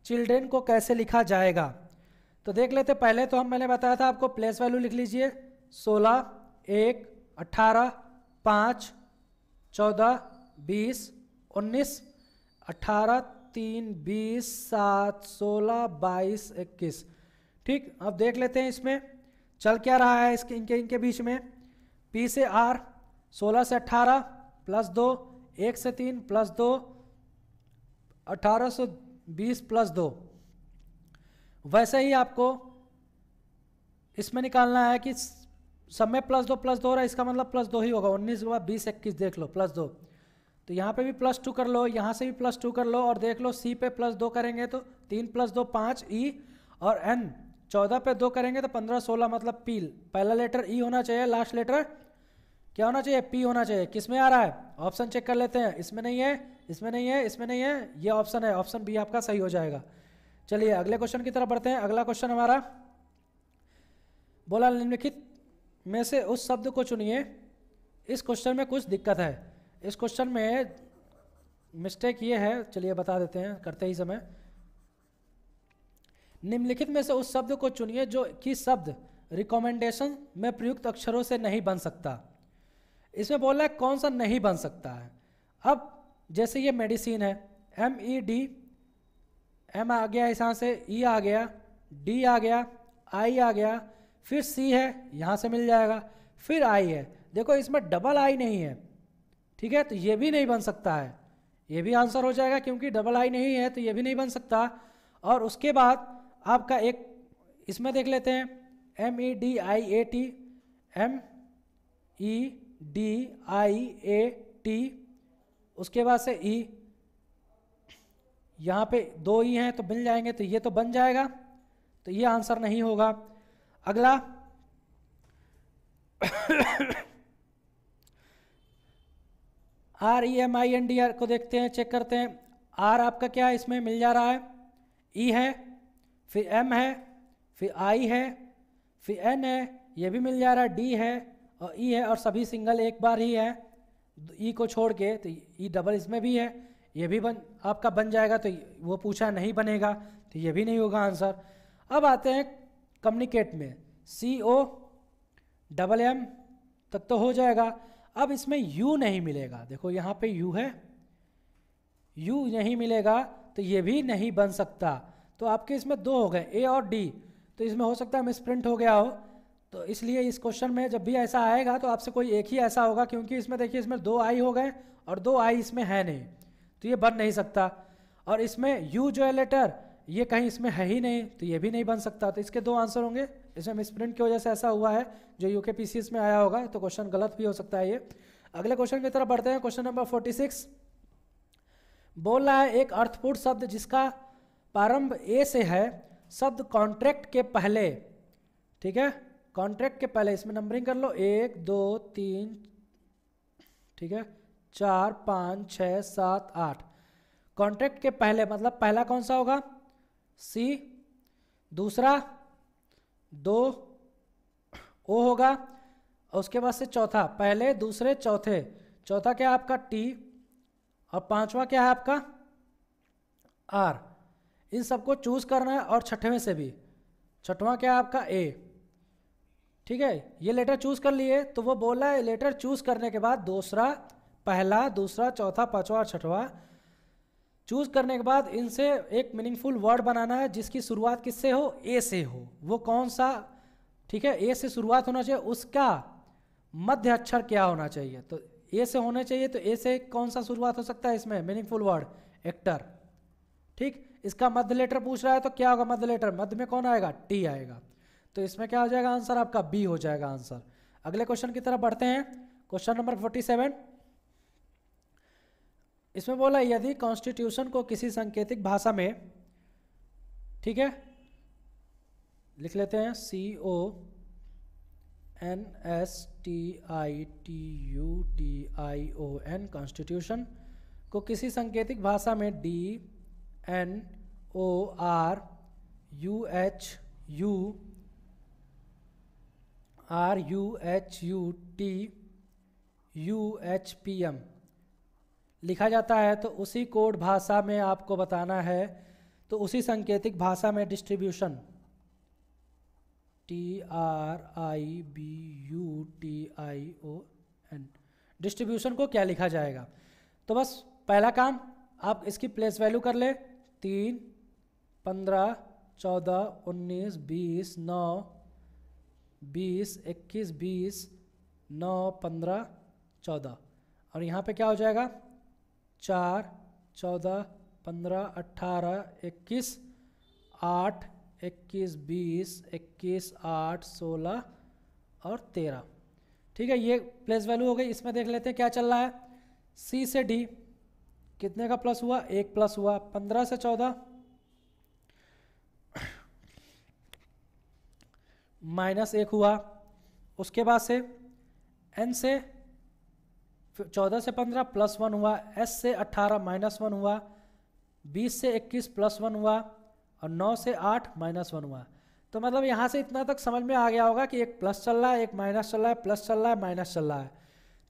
चिल्ड्रेन को कैसे लिखा जाएगा तो देख लेते पहले तो हम मैंने बताया था आपको प्लेस वैल्यू लिख लीजिए सोलह एक अट्ठारह पाँच चौदह बीस उन्नीस अट्ठारह तीन बीस सात सोलह बाईस इक्कीस ठीक अब देख लेते हैं इसमें चल क्या रहा है इसके इनके इनके बीच में पी से आर सोलह से अट्ठारह प्लस दो एक से तीन प्लस दो अठारह सौ बीस प्लस दो वैसे ही आपको इसमें निकालना है कि सब में प्लस दो प्लस दो रहा इसका मतलब प्लस दो ही होगा उन्नीस के बाद बीस इक्कीस देख लो प्लस दो तो यहाँ पे भी प्लस टू कर लो यहाँ से भी प्लस टू कर लो और देख लो सी पे प्लस दो करेंगे तो तीन प्लस दो पाँच ई e और एन चौदह पे दो करेंगे तो पंद्रह सोलह मतलब पील पहला लेटर ई e होना चाहिए लास्ट लेटर क्या होना चाहिए पी होना चाहिए किस में आ रहा है ऑप्शन चेक कर लेते हैं इसमें नहीं है इसमें नहीं है इसमें नहीं है ये ऑप्शन है ऑप्शन बी आपका सही हो जाएगा चलिए अगले क्वेश्चन की तरफ बढ़ते हैं अगला क्वेश्चन हमारा बोला निम्नलिखित में से उस शब्द को चुनिए इस क्वेश्चन में कुछ दिक्कत है इस क्वेश्चन में मिस्टेक ये है चलिए बता देते हैं करते ही समय निम्नलिखित में से उस शब्द को चुनिए जो कि शब्द रिकमेंडेशन में प्रयुक्त अक्षरों से नहीं बन सकता इसमें बोला है कौन सा नहीं बन सकता है अब जैसे ये मेडिसिन है एम ई डी एम आ गया इस से ई e आ गया डी आ गया आई आ गया फिर सी है यहाँ से मिल जाएगा फिर आई है देखो इसमें डबल आई नहीं है ठीक है तो ये भी नहीं बन सकता है ये भी आंसर हो जाएगा क्योंकि डबल आई नहीं है तो ये भी नहीं बन सकता और उसके बाद आपका एक इसमें देख लेते हैं M E D I A T M E D I A T उसके बाद से ई e, यहाँ पे दो ई e हैं तो मिल जाएंगे तो ये तो बन जाएगा तो ये आंसर नहीं होगा अगला R E M I N D R को देखते हैं चेक करते हैं आर आपका क्या है इसमें मिल जा रहा है ई e है फिर एम है फिर आई है फिर एन है ये भी मिल जा रहा है डी है और ई e है और सभी सिंगल एक बार ही है ई e को छोड़ के तो ई डबल इसमें भी है ये भी बन आपका बन जाएगा तो वो पूछा नहीं बनेगा तो ये भी नहीं होगा आंसर अब आते हैं कम्युनिकेट में सी ओ डबल एम तक तो हो जाएगा अब इसमें यू नहीं मिलेगा देखो यहाँ पे यू है यू नहीं मिलेगा तो ये भी नहीं बन सकता तो आपके इसमें दो हो गए ए और डी तो इसमें हो सकता है मिस प्रिंट हो गया हो तो इसलिए इस क्वेश्चन में जब भी ऐसा आएगा तो आपसे कोई एक ही ऐसा होगा क्योंकि इसमें देखिए इसमें दो आई हो गए और दो आई इसमें है नहीं तो ये बन नहीं सकता और इसमें यू जो है लेटर ये कहीं इसमें है ही नहीं तो ये भी नहीं बन सकता तो इसके दो आंसर होंगे इसमें मिसप्रिंट की वजह से ऐसा हुआ है जो यूके पीसीएस में आया होगा तो क्वेश्चन गलत भी हो सकता है ये अगले क्वेश्चन की तरफ बढ़ते हैं क्वेश्चन नंबर फोर्टी सिक्स बोल रहा है एक अर्थपूर्ण शब्द जिसका प्रारंभ ए से है शब्द कॉन्ट्रैक्ट के पहले ठीक है कॉन्ट्रैक्ट के पहले इसमें नंबरिंग कर लो एक दो तीन ठीक है चार पाँच छः सात आठ कॉन्ट्रैक्ट के पहले मतलब पहला कौन सा होगा सी दूसरा दो ओ होगा और उसके बाद से चौथा पहले दूसरे चौथे चौथा क्या है आपका टी और पांचवा क्या है आपका आर इन सबको चूज करना है और छठवें से भी छठवां क्या है आपका ए ठीक है ये लेटर चूज कर लिए तो वो बोला है लेटर चूज करने के बाद दूसरा पहला दूसरा चौथा पांचवा और छठवा चूज करने के बाद इनसे एक मीनिंगफुल वर्ड बनाना है जिसकी शुरुआत किससे हो ए से हो वो कौन सा ठीक है ए से शुरुआत होना चाहिए उसका मध्य अक्षर क्या होना चाहिए तो ए से होने चाहिए तो ए से कौन सा शुरुआत हो सकता है इसमें मीनिंगफुल वर्ड एक्टर ठीक इसका मध्य लेटर पूछ रहा है तो क्या होगा मध्य लेटर मध्य में कौन आएगा टी आएगा तो इसमें क्या हो जाएगा आंसर आपका बी हो जाएगा आंसर अगले क्वेश्चन की तरफ बढ़ते हैं क्वेश्चन नंबर फोर्टी सेवन इसमें बोला यदि कॉन्स्टिट्यूशन को किसी संकेतिक भाषा में ठीक है लिख लेते हैं C O N S T I T U T I O N constitution को किसी संकेतिक भाषा में D N O R U H U R U H U T U H P M लिखा जाता है तो उसी कोड भाषा में आपको बताना है तो उसी संकेतिक भाषा में distribution T R I B U T I O N distribution को क्या लिखा जाएगा तो बस पहला काम आप इसकी प्लेस वैल्यू कर ले तीन पंद्रह चौदह उन्नीस बीस नौ बीस इक्कीस बीस नौ पंद्रह चौदह और यहाँ पे क्या हो जाएगा चार चौदह पंद्रह अट्ठारह इक्कीस आठ इक्कीस बीस इक्कीस आठ सोलह और तेरह ठीक है ये प्लेस वैल्यू हो गई इसमें देख लेते हैं क्या चल रहा है सी से डी कितने का प्लस हुआ एक प्लस हुआ पंद्रह से चौदह माइनस एक हुआ उसके बाद से एन से चौदह से पंद्रह प्लस वन हुआ एस से अट्ठारह माइनस वन हुआ बीस से इक्कीस प्लस वन हुआ और नौ से आठ माइनस वन हुआ तो मतलब यहाँ से इतना तक समझ में आ गया होगा कि एक प्लस चल रहा है एक माइनस चल रहा है प्लस चल रहा है माइनस चल रहा है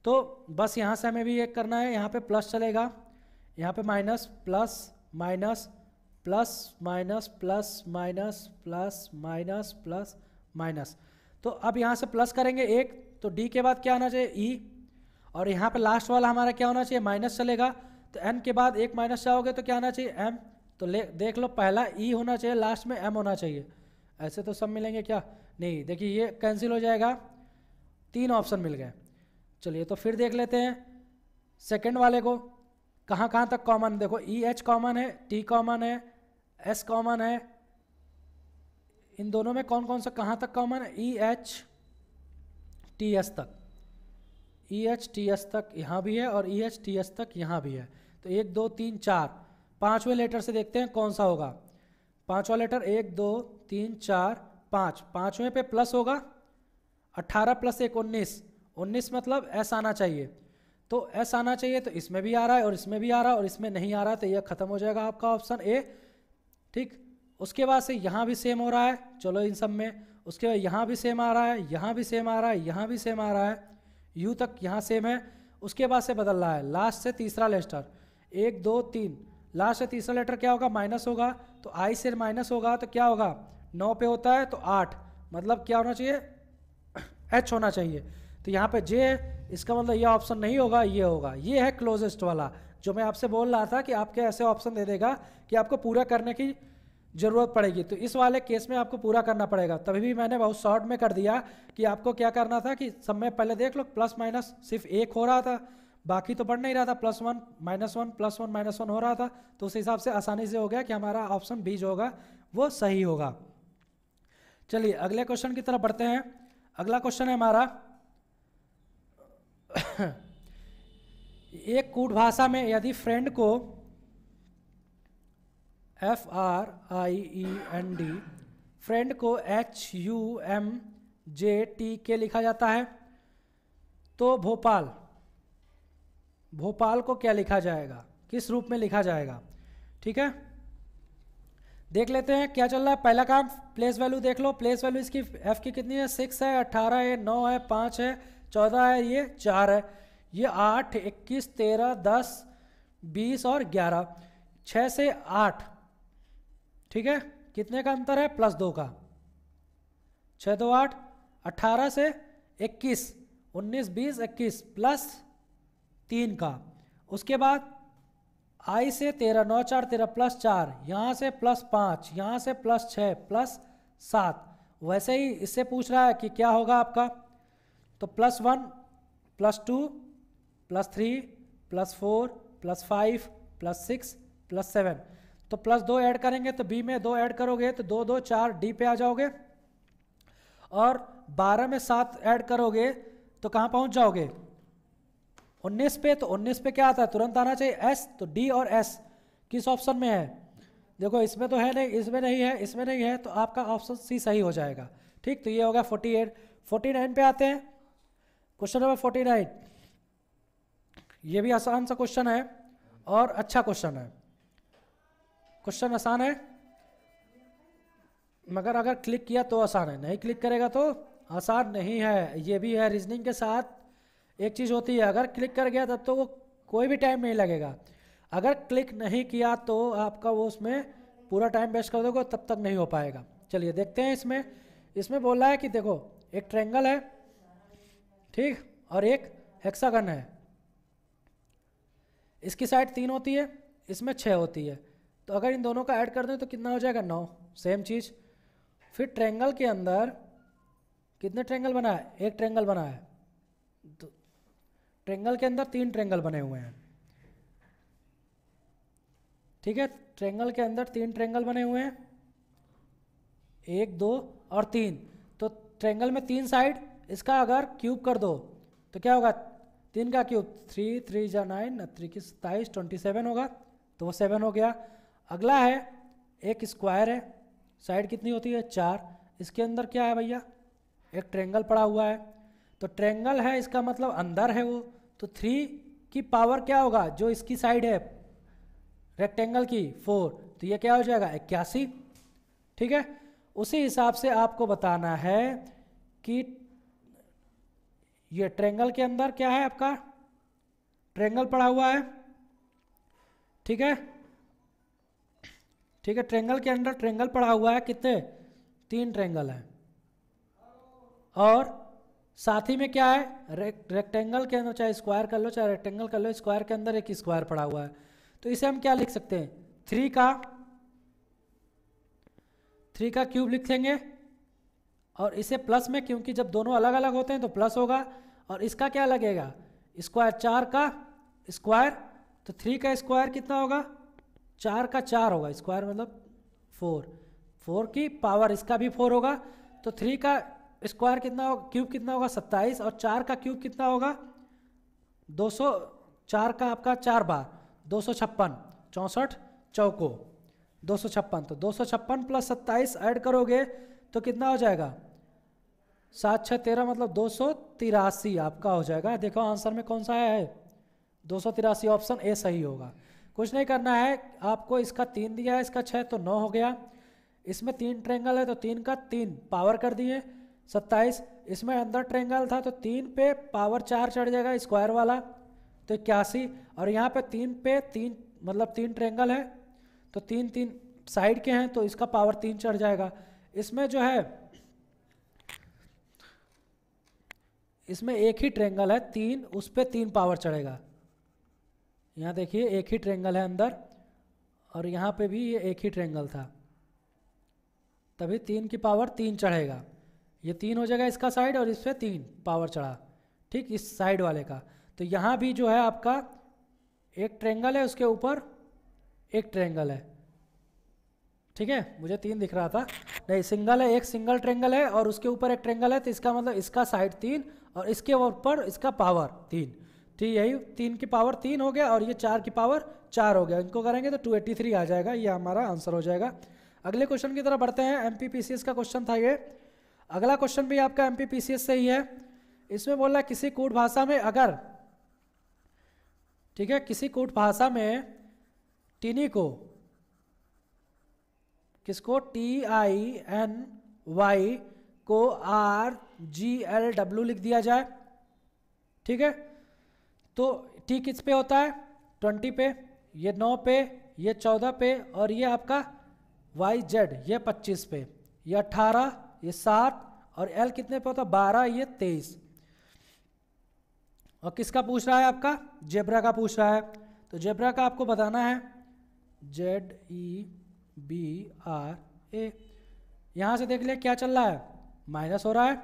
तो बस यहाँ से हमें भी एक करना है यहाँ पे प्लस चलेगा यहाँ पे minus plus minus plus minus plus minus plus minus plus minus तो अब यहाँ से प्लस करेंगे एक तो डी के बाद क्या आना चाहिए ई e। और यहाँ पे लास्ट वाला हमारा क्या होना चाहिए माइनस चलेगा तो एन के बाद एक माइनस चाहोगे तो क्या आना चाहिए एम तो ले देख लो पहला ई e होना चाहिए लास्ट में एम होना चाहिए ऐसे तो सब मिलेंगे क्या नहीं देखिए ये कैंसिल हो जाएगा तीन ऑप्शन मिल गए चलिए तो फिर देख लेते हैं सेकेंड वाले को कहाँ कहाँ तक कॉमन देखो ई एच कॉमन है टी कॉमन है एस कॉमन है इन दोनों में कौन कौन सा कहाँ तक कॉमन है ई एच टी एस तक ई एच टी एस तक यहाँ भी है और ई एच टी एस तक यहाँ भी है तो एक दो तीन चार पाँचवें लेटर से देखते हैं कौन सा होगा पाँचवा लेटर एक दो तीन चार पाँच पाँचवें पे प्लस होगा अट्ठारह प्लस एक उन्नीस उन्नीस मतलब एस आना चाहिए तो एस आना चाहिए तो इसमें भी आ रहा है और इसमें भी आ रहा है और इसमें नहीं आ रहा तो यह खत्म हो जाएगा आपका ऑप्शन ए ठीक उसके बाद से यहाँ भी सेम हो रहा है चलो इन सब में उसके बाद यहाँ भी सेम आ रहा है यहाँ भी सेम आ रहा है यहाँ भी सेम आ रहा है यू तक यहाँ सेम है उसके बाद से बदल रहा है लास्ट से तीसरा लेटर एक दो तीन लास्ट से तीसरा लेटर क्या होगा माइनस होगा तो आई से माइनस होगा तो क्या होगा नौ पे होता है तो आठ मतलब क्या होना चाहिए एच होना चाहिए तो यहाँ पे जे है इसका मतलब ये ऑप्शन नहीं होगा ये होगा ये है क्लोजेस्ट वाला जो मैं आपसे बोल रहा था कि आपके ऐसे ऑप्शन दे देगा कि आपको पूरा करने की ज़रूरत पड़ेगी तो इस वाले केस में आपको पूरा करना पड़ेगा तभी भी मैंने बहुत शॉर्ट में कर दिया कि आपको क्या करना था कि सब में पहले देख लो प्लस माइनस सिर्फ एक हो रहा था बाकी तो बढ़ नहीं रहा था plus one minus one plus one minus one हो रहा था तो उस हिसाब से आसानी से हो गया कि हमारा ऑप्शन बी जो होगा वो सही होगा चलिए अगले क्वेश्चन की तरफ बढ़ते हैं अगला क्वेश्चन है हमारा एक कूट भाषा में यदि फ्रेंड को F R I E N D friend को H U M J T K लिखा जाता है तो भोपाल भोपाल को क्या लिखा जाएगा किस रूप में लिखा जाएगा ठीक है देख लेते हैं क्या चल रहा है पहला काम प्लेस वैल्यू देख लो प्लेस वैल्यू इसकी एफ की कितनी है सिक्स है अट्ठारह है नौ है पाँच है चौदह है ये चार है ये आठ इक्कीस तेरह दस बीस और ग्यारह छः से आठ ठीक है कितने का अंतर है प्लस दो का छः दो आठ अट्ठारह से इक्कीस उन्नीस बीस इक्कीस प्लस तीन का उसके बाद आई से तेरह नौ चार तेरह प्लस चार यहाँ से प्लस पाँच यहाँ से प्लस छः प्लस सात वैसे ही इससे पूछ रहा है कि क्या होगा आपका तो plus one plus two plus three plus four plus five plus six plus seven तो प्लस दो ऐड करेंगे तो बी में दो ऐड करोगे तो दो दो चार डी पे आ जाओगे और बारह में सात ऐड करोगे तो कहाँ पहुँच जाओगे उन्नीस पे तो उन्नीस पे क्या आता है तुरंत आना चाहिए एस तो डी और एस किस ऑप्शन में है देखो इसमें तो है नहीं इसमें नहीं है इसमें नहीं है तो आपका ऑप्शन सी सही हो जाएगा ठीक तो ये हो गया फोर्टी एट फोर्टी नाइन पे आते हैं क्वेश्चन नंबर फोर्टी नाइन ये भी आसान सा क्वेश्चन है और अच्छा क्वेश्चन है क्वेश्चन आसान है मगर अगर क्लिक किया तो आसान है नहीं क्लिक करेगा तो आसान नहीं है ये भी है रीजनिंग के साथ एक चीज़ होती है अगर क्लिक कर गया तब तो वो कोई भी टाइम नहीं लगेगा अगर क्लिक नहीं किया तो आपका वो उसमें पूरा टाइम वेस्ट कर दोगे तब तक नहीं हो पाएगा चलिए देखते हैं इसमें इसमें बोल रहा है कि देखो एक ट्रेंगल है ठीक और एक हेक्सागन है इसकी साइड तीन होती है इसमें छः होती है तो अगर इन दोनों का ऐड कर दें तो कितना हो जाएगा नौ सेम चीज़ फिर ट्रेंगल के अंदर कितने ट्रेंगल बना है एक ट्रेंगल बना है तो ट्रेंगल के अंदर तीन ट्रेंगल बने हुए हैं ठीक है ट्रेंगल के अंदर तीन ट्रेंगल बने हुए हैं एक दो और तीन तो ट्रेंगल में तीन साइड इसका अगर क्यूब कर दो तो क्या होगा तीन का क्यूब थ्री थ्री जा नाइन थ्री की सत्ताईस ट्वेंटी सेवन होगा तो वो सेवन हो गया अगला है एक स्क्वायर है साइड कितनी होती है चार इसके अंदर क्या है भैया एक ट्रेंगल पड़ा हुआ है तो ट्रेंगल है इसका मतलब अंदर है वो तो थ्री की पावर क्या होगा जो इसकी साइड है रेक्टेंगल की फोर तो ये क्या हो जाएगा इक्यासी ठीक है उसी हिसाब से आपको बताना है कि ये ट्रेंगल के अंदर क्या है आपका ट्रेंगल पड़ा हुआ है ठीक है ठीक है ट्रेंगल के अंदर ट्रेंगल पड़ा हुआ है कितने तीन ट्रेंगल हैं और साथ ही में क्या है रेक्टेंगल के अंदर चाहे स्क्वायर कर लो चाहे रेक्टेंगल कर लो स्क्वायर के अंदर एक स्क्वायर पड़ा हुआ है तो इसे हम क्या लिख सकते हैं थ्री का थ्री का क्यूब लिखेंगे और इसे प्लस में क्योंकि जब दोनों अलग अलग होते हैं तो प्लस होगा और इसका क्या लगेगा स्क्वायर चार का स्क्वायर तो थ्री का स्क्वायर कितना होगा चार का चार होगा स्क्वायर मतलब फोर फोर की पावर इसका भी फोर होगा तो थ्री का स्क्वायर कितना होगा क्यूब कितना होगा सत्ताईस और चार का क्यूब कितना होगा दो सौ चार का आपका चार बार दो सौ छप्पन चौंसठ चौको दो सौ छप्पन तो दो सौ छप्पन प्लस सत्ताईस ऐड करोगे तो कितना हो जाएगा सात छः तेरह मतलब दो सौ तिरासी आपका हो जाएगा देखो आंसर में कौन सा है दो सौ तिरासी ऑप्शन ए सही होगा कुछ नहीं करना है आपको इसका तीन दिया है इसका छः तो नौ हो गया इसमें तीन ट्रेंगल है तो तीन का तीन पावर कर दिए सत्ताईस इसमें अंदर ट्रेंगल था तो तीन पे पावर चार चढ़ जाएगा स्क्वायर वाला तो इक्यासी और यहाँ पे तीन पे तीन मतलब तीन ट्रेंगल है तो तीन तीन साइड के हैं तो इसका पावर तीन चढ़ जाएगा इसमें जो है इसमें एक ही ट्रेंगल है तीन उस पर तीन पावर चढ़ेगा यहाँ देखिए एक ही ट्रेंगल है अंदर और यहाँ पे भी ये एक ही ट्रेंगल था तभी तीन की पावर तीन चढ़ेगा ये तीन हो जाएगा इसका साइड और इस पर तीन पावर चढ़ा ठीक इस साइड वाले का तो यहाँ भी जो है आपका एक ट्रेंगल है उसके ऊपर एक ट्रेंगल है ठीक है मुझे तीन दिख रहा था नहीं सिंगल है एक सिंगल ट्रेंगल है और उसके ऊपर एक ट्रेंगल है तो इसका मतलब इसका साइड तीन और इसके ऊपर इसका पावर तीन ठीक तो यही तीन की पावर तीन हो गया और ये चार की पावर चार हो गया इनको करेंगे तो 283 आ जाएगा ये हमारा आंसर हो जाएगा अगले क्वेश्चन की तरफ बढ़ते हैं एम का क्वेश्चन था ये अगला क्वेश्चन भी आपका एम से ही है इसमें बोल रहा है किसी कूट भाषा में अगर ठीक है किसी कूट भाषा में टीनी को किसको टी आई एन वाई को आर जी एल डब्ल्यू लिख दिया जाए ठीक है तो टी किस पे होता है ट्वेंटी पे ये नौ पे ये चौदह पे और ये आपका वाई जेड ये पच्चीस पे ये अट्ठारह ये सात और एल कितने पे होता है बारह ये तेईस और किसका पूछ रहा है आपका जेब्रा का पूछ रहा है तो जेब्रा का आपको बताना है Z E B R A यहाँ से देख लिया क्या चल रहा है माइनस हो रहा है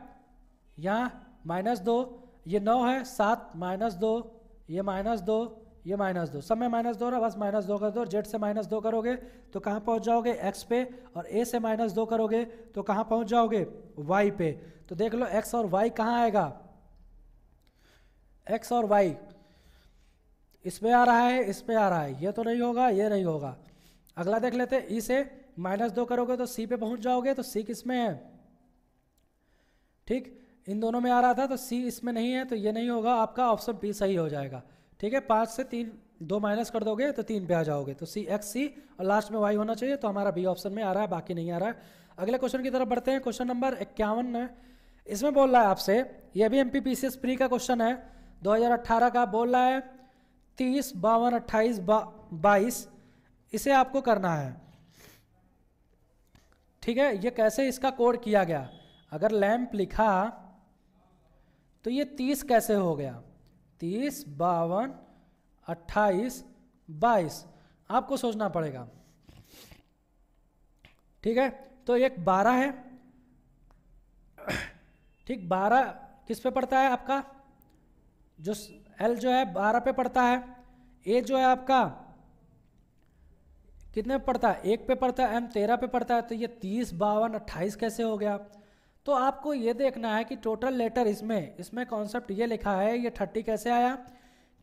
यहाँ माइनस दो ये नौ है सात माइनस दो ये माइनस दो ये माइनस दो सब में माइनस दो रहा बस माइनस दो कर दो जेड से माइनस दो करोगे तो कहाँ पहुँच जाओगे एक्स पे और ए से माइनस दो करोगे तो कहाँ पहुँच जाओगे वाई पे तो देख लो एक्स और वाई कहाँ आएगा एक्स और वाई इस पर आ रहा है इस पर आ रहा है ये तो नहीं होगा ये नहीं होगा अगला देख लेते ई e से माइनस दो करोगे तो सी पे पहुँच जाओगे तो सी किस में है ठीक इन दोनों में आ रहा था तो सी इसमें नहीं है तो ये नहीं होगा आपका ऑप्शन बी सही हो जाएगा ठीक है पाँच से तीन दो माइनस कर दोगे तो तीन पे आ जाओगे तो सी एक्स सी और लास्ट में वाई होना चाहिए तो हमारा बी ऑप्शन में आ रहा है बाकी नहीं आ रहा है अगले क्वेश्चन की तरफ बढ़ते हैं क्वेश्चन नंबर इक्यावन में इसमें बोल रहा है आपसे यह भी M P P C S pre का क्वेश्चन है दो का बोल रहा है तीस बावन अट्ठाईस बाईस इसे आपको करना है ठीक है ये कैसे इसका कोड किया गया अगर लैम्प लिखा तो ये तीस कैसे हो गया तीस बावन अट्ठाईस बाईस आपको सोचना पड़ेगा ठीक है तो एक बारह है ठीक बारह किस पे पड़ता है आपका जो एल जो है बारह पे पड़ता है ए जो है आपका कितने पे पड़ता है एक पे पड़ता है एम तेरह पे पड़ता है तो ये तीस बावन अट्ठाईस कैसे हो गया तो आपको ये देखना है कि टोटल लेटर इसमें इसमें कॉन्सेप्ट ये लिखा है ये थर्टी कैसे आया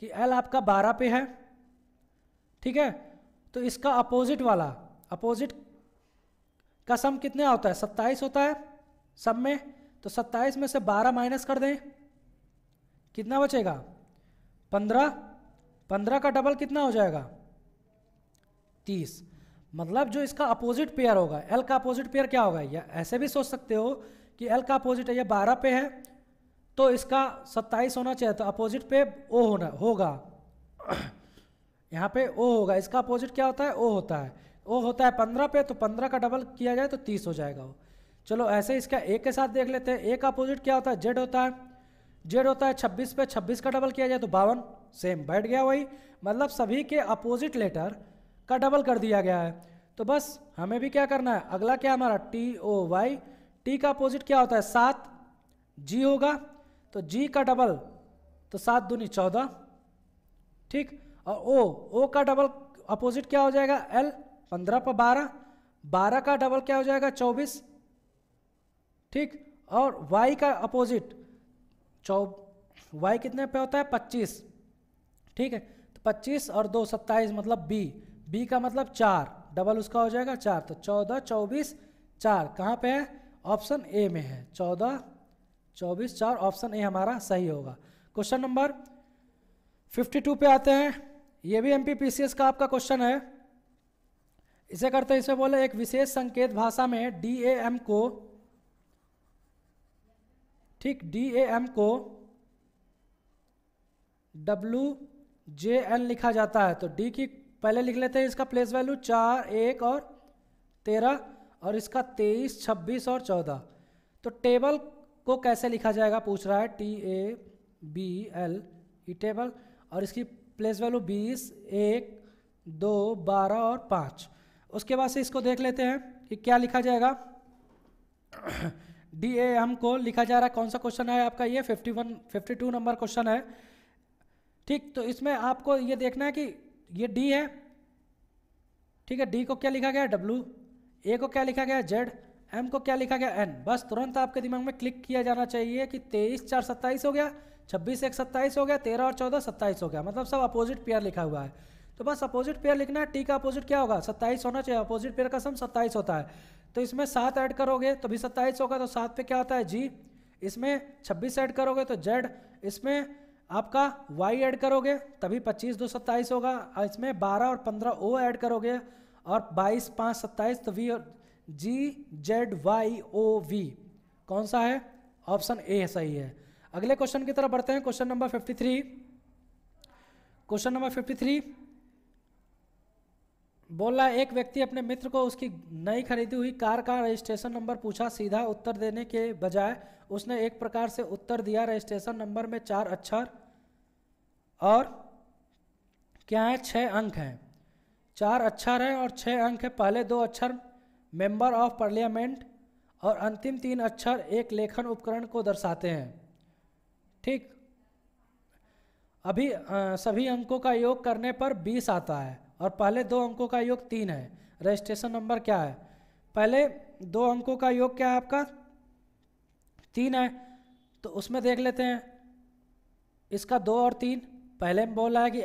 कि एल आपका बारह पे है ठीक है तो इसका अपोजिट वाला अपोजिट का सम कितना होता है सत्ताईस होता है सब में तो सत्ताईस में से बारह माइनस कर दें कितना बचेगा पंद्रह पंद्रह का डबल कितना हो जाएगा तीस मतलब जो इसका अपोजिट पेयर होगा एल का अपोजिट पेयर क्या होगा या ऐसे भी सोच सकते हो कि एल का अपोजिट है ये बारह पे है तो इसका सत्ताईस होना चाहिए तो अपोजिट पे ओ होना होगा यहाँ पे ओ होगा इसका अपोजिट क्या होता है ओ होता है ओ होता है पंद्रह पे तो पंद्रह का डबल किया जाए तो तीस हो जाएगा वो चलो ऐसे इसका ए के साथ देख लेते हैं ए का अपोजिट क्या होता है जेड होता है जेड होता है छब्बीस पे छब्बीस का डबल किया जाए तो बावन सेम बैठ गया वही मतलब सभी के अपोजिट लेटर का डबल कर दिया गया है तो बस हमें भी क्या करना है अगला क्या हमारा टी ओ वाई टी का अपोजिट क्या होता है सात जी होगा तो जी का डबल तो सात दूनी चौदह ठीक और ओ ओ का डबल अपोजिट क्या हो जाएगा एल पंद्रह पर बारह बारह का डबल क्या हो जाएगा चौबीस ठीक और वाई का अपोजिट चौ वाई कितने पे होता है पच्चीस ठीक है तो पच्चीस और दो सत्ताईस मतलब बी बी का मतलब चार डबल उसका हो जाएगा चार तो चौदह चौबीस चार कहाँ पे है ऑप्शन ए में है चौदह चौबीस चार ऑप्शन ए हमारा सही होगा क्वेश्चन नंबर फिफ्टी टू पे आते हैं ये भी एम का आपका क्वेश्चन है इसे करते हैं इसे बोले एक विशेष संकेत भाषा में डी ए एम को ठीक डी ए एम को डब्लू जे एन लिखा जाता है तो डी की पहले लिख लेते हैं इसका प्लेस वैल्यू चार एक और तेरह और इसका तेईस छब्बीस और चौदह तो टेबल को कैसे लिखा जाएगा पूछ रहा है T A B L E table और इसकी प्लेस वैल्यू बीस एक दो बारह और पाँच उसके बाद से इसको देख लेते हैं कि क्या लिखा जाएगा डी ए हमको लिखा जा रहा है कौन सा क्वेश्चन है आपका ये fifty one fifty two number question है ठीक तो इसमें आपको ये देखना है कि ये डी है ठीक है डी को क्या लिखा गया है डब्लू ए को क्या लिखा गया जेड एम को क्या लिखा गया एन बस तुरंत आपके दिमाग में क्लिक किया जाना चाहिए कि तेईस चार सत्ताईस हो गया छब्बीस एक सत्ताईस हो गया तेरह और चौदह सत्ताईस हो गया मतलब सब अपोजिट पेयर लिखा हुआ है तो बस अपोजिट पेयर लिखना है टी का अपोजिट क्या होगा सत्ताईस होना चाहिए अपोजिट पेयर का सम सत्ताईस होता है तो इसमें सात ऐड करोगे तो भी सत्ताईस होगा तो सात पे क्या होता है जी इसमें छब्बीस ऐड करोगे तो जेड इसमें आपका वाई ऐड करोगे तभी पच्चीस दो सत्ताईस होगा इसमें बारह और पंद्रह ओ ऐड करोगे और बाईस पाँच सत्ताईस तो V G Z Y O V कौन सा है ऑप्शन ए सही है अगले क्वेश्चन की तरफ बढ़ते हैं question number fifty three question number fifty three बोला एक व्यक्ति अपने मित्र को उसकी नई खरीदी हुई कार का रजिस्ट्रेशन नंबर पूछा सीधा उत्तर देने के बजाय उसने एक प्रकार से उत्तर दिया रजिस्ट्रेशन नंबर में चार अक्षर और क्या है छः अंक हैं चार अक्षर हैं और छः अंक है पहले दो अक्षर मेंबर ऑफ पार्लियामेंट और अंतिम तीन अक्षर एक लेखन उपकरण को दर्शाते हैं ठीक अभी आ, सभी अंकों का योग करने पर 20 आता है और पहले दो अंकों का योग तीन है रजिस्ट्रेशन नंबर क्या है पहले दो अंकों का योग क्या है आपका तीन है तो उसमें देख लेते हैं इसका दो और तीन पहले में बोला है कि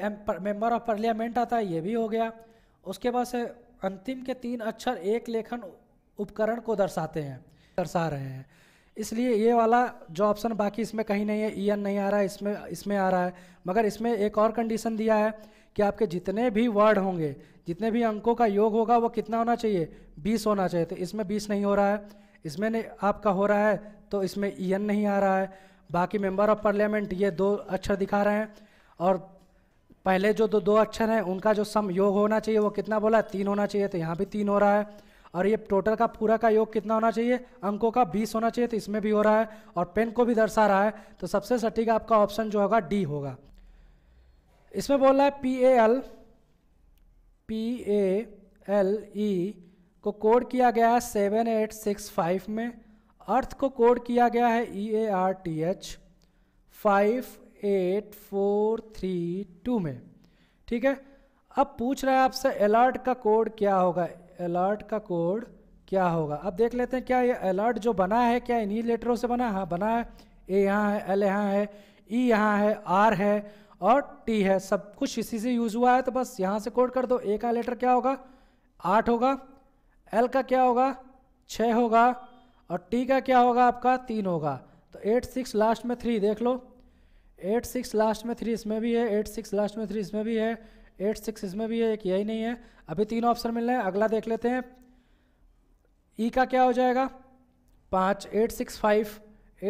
मेंबर ऑफ पार्लियामेंट आता है ये भी हो गया उसके बाद से अंतिम के तीन अक्षर एक लेखन उपकरण को दर्शाते हैं दर्शा रहे हैं इसलिए ये वाला जो ऑप्शन बाकी इसमें कहीं नहीं है ई एन नहीं आ रहा है इसमें इसमें आ रहा है मगर इसमें एक और कंडीशन दिया है कि आपके जितने भी वर्ड होंगे जितने भी अंकों का योग होगा वो कितना होना चाहिए बीस होना चाहिए तो इसमें बीस नहीं हो रहा है इसमें नहीं आपका हो रहा है तो इसमें ई एन नहीं आ रहा है बाकी मेम्बर ऑफ पार्लियामेंट ये दो अक्षर दिखा रहे हैं और पहले जो दो दो अक्षर हैं उनका जो सम योग होना चाहिए वो कितना बोला है तीन होना चाहिए तो यहाँ भी तीन हो रहा है और ये टोटल का पूरा का योग कितना होना चाहिए अंकों का बीस होना चाहिए तो इसमें भी हो रहा है और पेन को भी दर्शा रहा है तो सबसे सटीक आपका ऑप्शन जो होगा डी होगा इसमें बोल रहा है P A L P A L E को कोड किया गया है सेवन एट सिक्स फाइव में अर्थ को कोड किया गया है E A R T H five eight four three two में ठीक है अब पूछ रहा है आपसे अलर्ट का कोड क्या होगा अलर्ट का कोड क्या होगा अब देख लेते हैं क्या ये अलर्ट जो बना है क्या इन्हीं लेटरों से बना हाँ बना है ए यहाँ है एल यहाँ है ई e यहाँ है आर है और टी है सब कुछ इसी से यूज़ हुआ है तो बस यहाँ से कोड कर दो ए का लेटर क्या होगा आठ होगा एल का क्या होगा छः होगा और टी का क्या होगा आपका तीन होगा तो एट सिक्स लास्ट में थ्री देख लो एट सिक्स लास्ट में थ्री इसमें भी है एट सिक्स लास्ट में थ्री इसमें भी है एट सिक्स इसमें भी है एक यही नहीं है अभी तीन ऑप्शन मिल रहे हैं अगला देख लेते हैं ई e का क्या हो जाएगा पाँच eight six five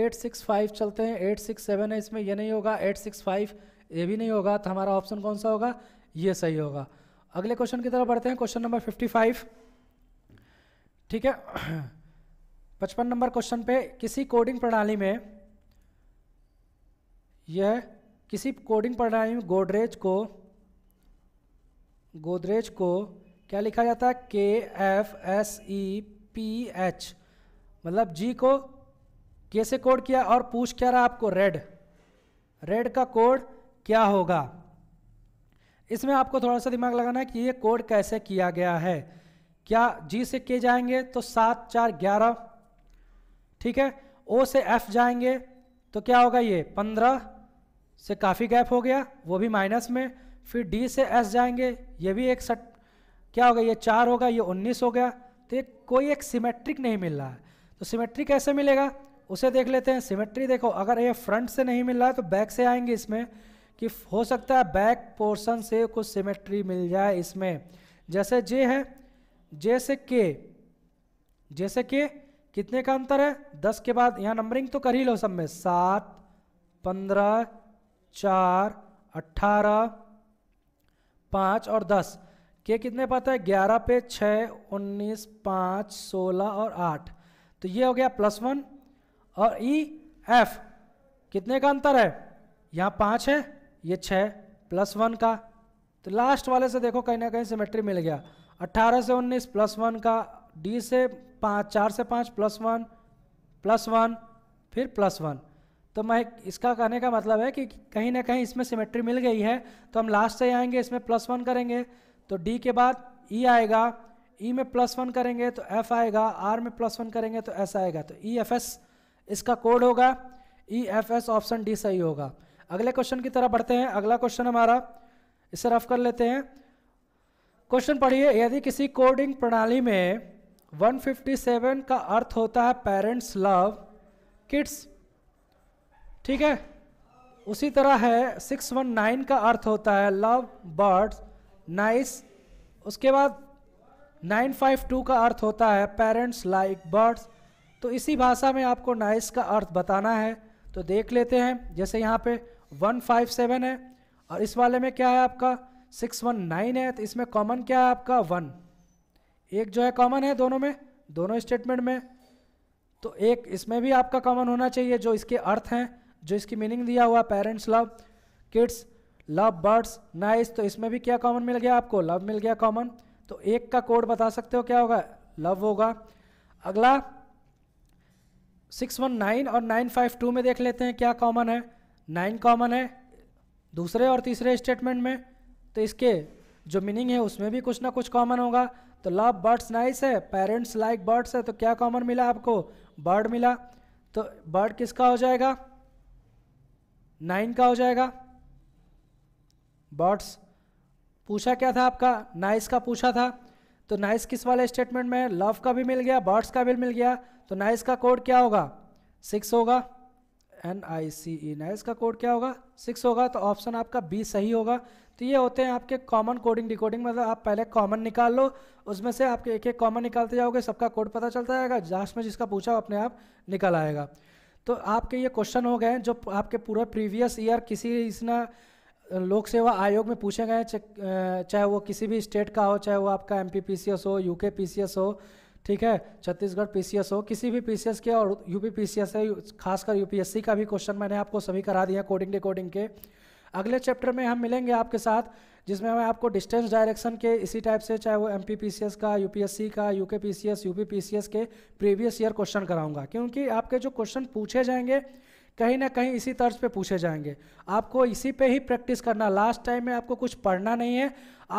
eight six five चलते हैं एट सिक्स सेवन है इसमें यह नहीं होगा एट सिक्स फाइव ये भी नहीं होगा तो हमारा ऑप्शन कौन सा होगा ये सही होगा अगले क्वेश्चन की तरफ बढ़ते हैं क्वेश्चन नंबर फिफ्टी फाइव ठीक है पचपन नंबर क्वेश्चन पे किसी कोडिंग प्रणाली में यह किसी कोडिंग प्रणाली में गोदरेज को गोदरेज को क्या लिखा जाता है K F S E P H मतलब जी को के से कोड किया और पूछ क्या रहा आपको रेड रेड का कोड क्या होगा इसमें आपको थोड़ा सा दिमाग लगाना है कि ये कोड कैसे किया गया है क्या जी से के जाएंगे तो सात चार ग्यारह ठीक है ओ से एफ जाएंगे तो क्या होगा ये पंद्रह से काफ़ी गैप हो गया वो भी माइनस में फिर डी से एस जाएंगे ये भी एक सट क्या होगा ये चार होगा ये उन्नीस हो गया तो ये कोई एक सिमेट्रिक नहीं मिल रहा है तो सिमेट्री कैसे मिलेगा उसे देख लेते हैं सिमेट्री देखो अगर ये फ्रंट से नहीं मिल रहा है तो बैक से आएंगे इसमें कि हो सकता है बैक पोर्शन से कुछ सिमेट्री मिल जाए इसमें जैसे जे है जे से के जैसे के कितने का अंतर है दस के बाद यहाँ नंबरिंग तो कर ही लो सब में सात पंद्रह चार अट्ठारह पाँच और दस के कितने पाते है ग्यारह पे छः उन्नीस पाँच सोलह और आठ तो ये हो गया प्लस वन और ई एफ कितने का अंतर है यहाँ पाँच है ये छः प्लस वन का तो लास्ट वाले से देखो कहीं ना कहीं सिमेट्री मिल गया अट्ठारह से उन्नीस प्लस वन का डी से पाँच चार से पाँच प्लस वन प्लस वन फिर प्लस वन तो मैं इसका कहने का मतलब है कि कहीं ना कहीं इसमें सिमेट्री मिल गई है तो हम लास्ट से आएंगे इसमें प्लस वन करेंगे तो डी के बाद ई e आएगा ई e में प्लस वन करेंगे तो एफ आएगा आर में प्लस वन करेंगे तो एस आएगा तो ई एफ एस इसका कोड होगा E F S option D सही होगा अगले क्वेश्चन की तरफ बढ़ते हैं अगला क्वेश्चन हमारा इसे रफ कर लेते हैं क्वेश्चन पढ़िए यदि किसी कोडिंग प्रणाली में 157 का अर्थ होता है पेरेंट्स लव किड्स ठीक है उसी तरह है 619 का अर्थ होता है लव बर्ड्स नाइस उसके बाद 952 का अर्थ होता है पेरेंट्स लाइक बर्ड्स तो इसी भाषा में आपको नाइस का अर्थ बताना है तो देख लेते हैं जैसे यहाँ पे 157 है और इस वाले में क्या है आपका 619 है तो इसमें कॉमन क्या है आपका वन एक जो है कॉमन है दोनों में दोनों स्टेटमेंट में तो एक इसमें भी आपका कॉमन होना चाहिए जो इसके अर्थ हैं जो इसकी मीनिंग दिया हुआ parents love kids love birds nice तो इसमें भी क्या कॉमन मिल गया आपको लव मिल गया कॉमन तो एक का कोड बता सकते हो क्या होगा लव होगा अगला 619 और 952 में देख लेते हैं क्या कॉमन है 9 कॉमन है दूसरे और तीसरे स्टेटमेंट में तो इसके जो मीनिंग है उसमें भी कुछ ना कुछ कॉमन होगा तो लव बर्ड्स नाइस है पेरेंट्स लाइक बर्ड्स है तो क्या कॉमन मिला आपको बर्ड मिला तो बर्ड किसका हो जाएगा नाइन का हो जाएगा बॉट्स पूछा क्या था आपका नाइस का पूछा था तो नाइस किस वाले स्टेटमेंट में लव का भी मिल गया बॉट्स का भी मिल गया तो नाइस का कोड क्या होगा सिक्स होगा N I C E nice का कोड क्या होगा सिक्स होगा तो ऑप्शन आपका बी सही होगा तो ये होते हैं आपके कॉमन कोडिंग डिकोडिंग मतलब आप पहले कॉमन निकाल लो उसमें से आपके एक एक कॉमन निकालते जाओगे सबका कोड पता चलता जाएगा लास्ट में जिसका पूछा अपने आप निकल आएगा तो आपके ये क्वेश्चन हो गए हैं जो आपके पूरा प्रीवियस ईयर किसी इसना लोक सेवा आयोग में पूछे गए हैं चाहे वो किसी भी स्टेट का हो चाहे वो आपका एम पी हो यू के हो ठीक है छत्तीसगढ़ पी हो किसी भी पी के और यू पी पी है खासकर यू का भी क्वेश्चन मैंने आपको सभी करा दिया कोडिंग डिकोडिंग के अगले चैप्टर में हम मिलेंगे आपके साथ जिसमें हमें आपको डिस्टेंस डायरेक्शन के इसी टाइप से चाहे वो एम का यू का यूके पीसीएस यूपीपीसीएस के प्रीवियस ईयर क्वेश्चन कराऊंगा क्योंकि आपके जो क्वेश्चन पूछे जाएंगे कहीं ना कहीं इसी तर्ज पे पूछे जाएंगे आपको इसी पे ही प्रैक्टिस करना लास्ट टाइम में आपको कुछ पढ़ना नहीं है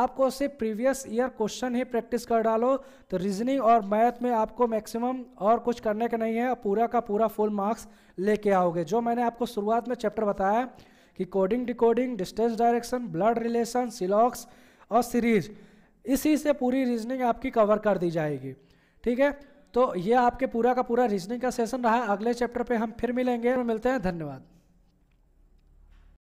आपको सिर्फ प्रीवियस ईयर क्वेश्चन ही प्रैक्टिस कर डालो तो रीजनिंग और मैथ में आपको मैक्सिमम और कुछ करने का नहीं है पूरा का पूरा फुल मार्क्स लेके आओगे जो मैंने आपको शुरुआत में चैप्टर बताया कि coding decoding distance direction blood relation सिलॉक्स और सीरीज इसी से पूरी रीजनिंग आपकी कवर कर दी जाएगी ठीक है तो ये आपके पूरा का पूरा रीजनिंग का सेशन रहा अगले चैप्टर पे हम फिर मिलेंगे मिलते हैं धन्यवाद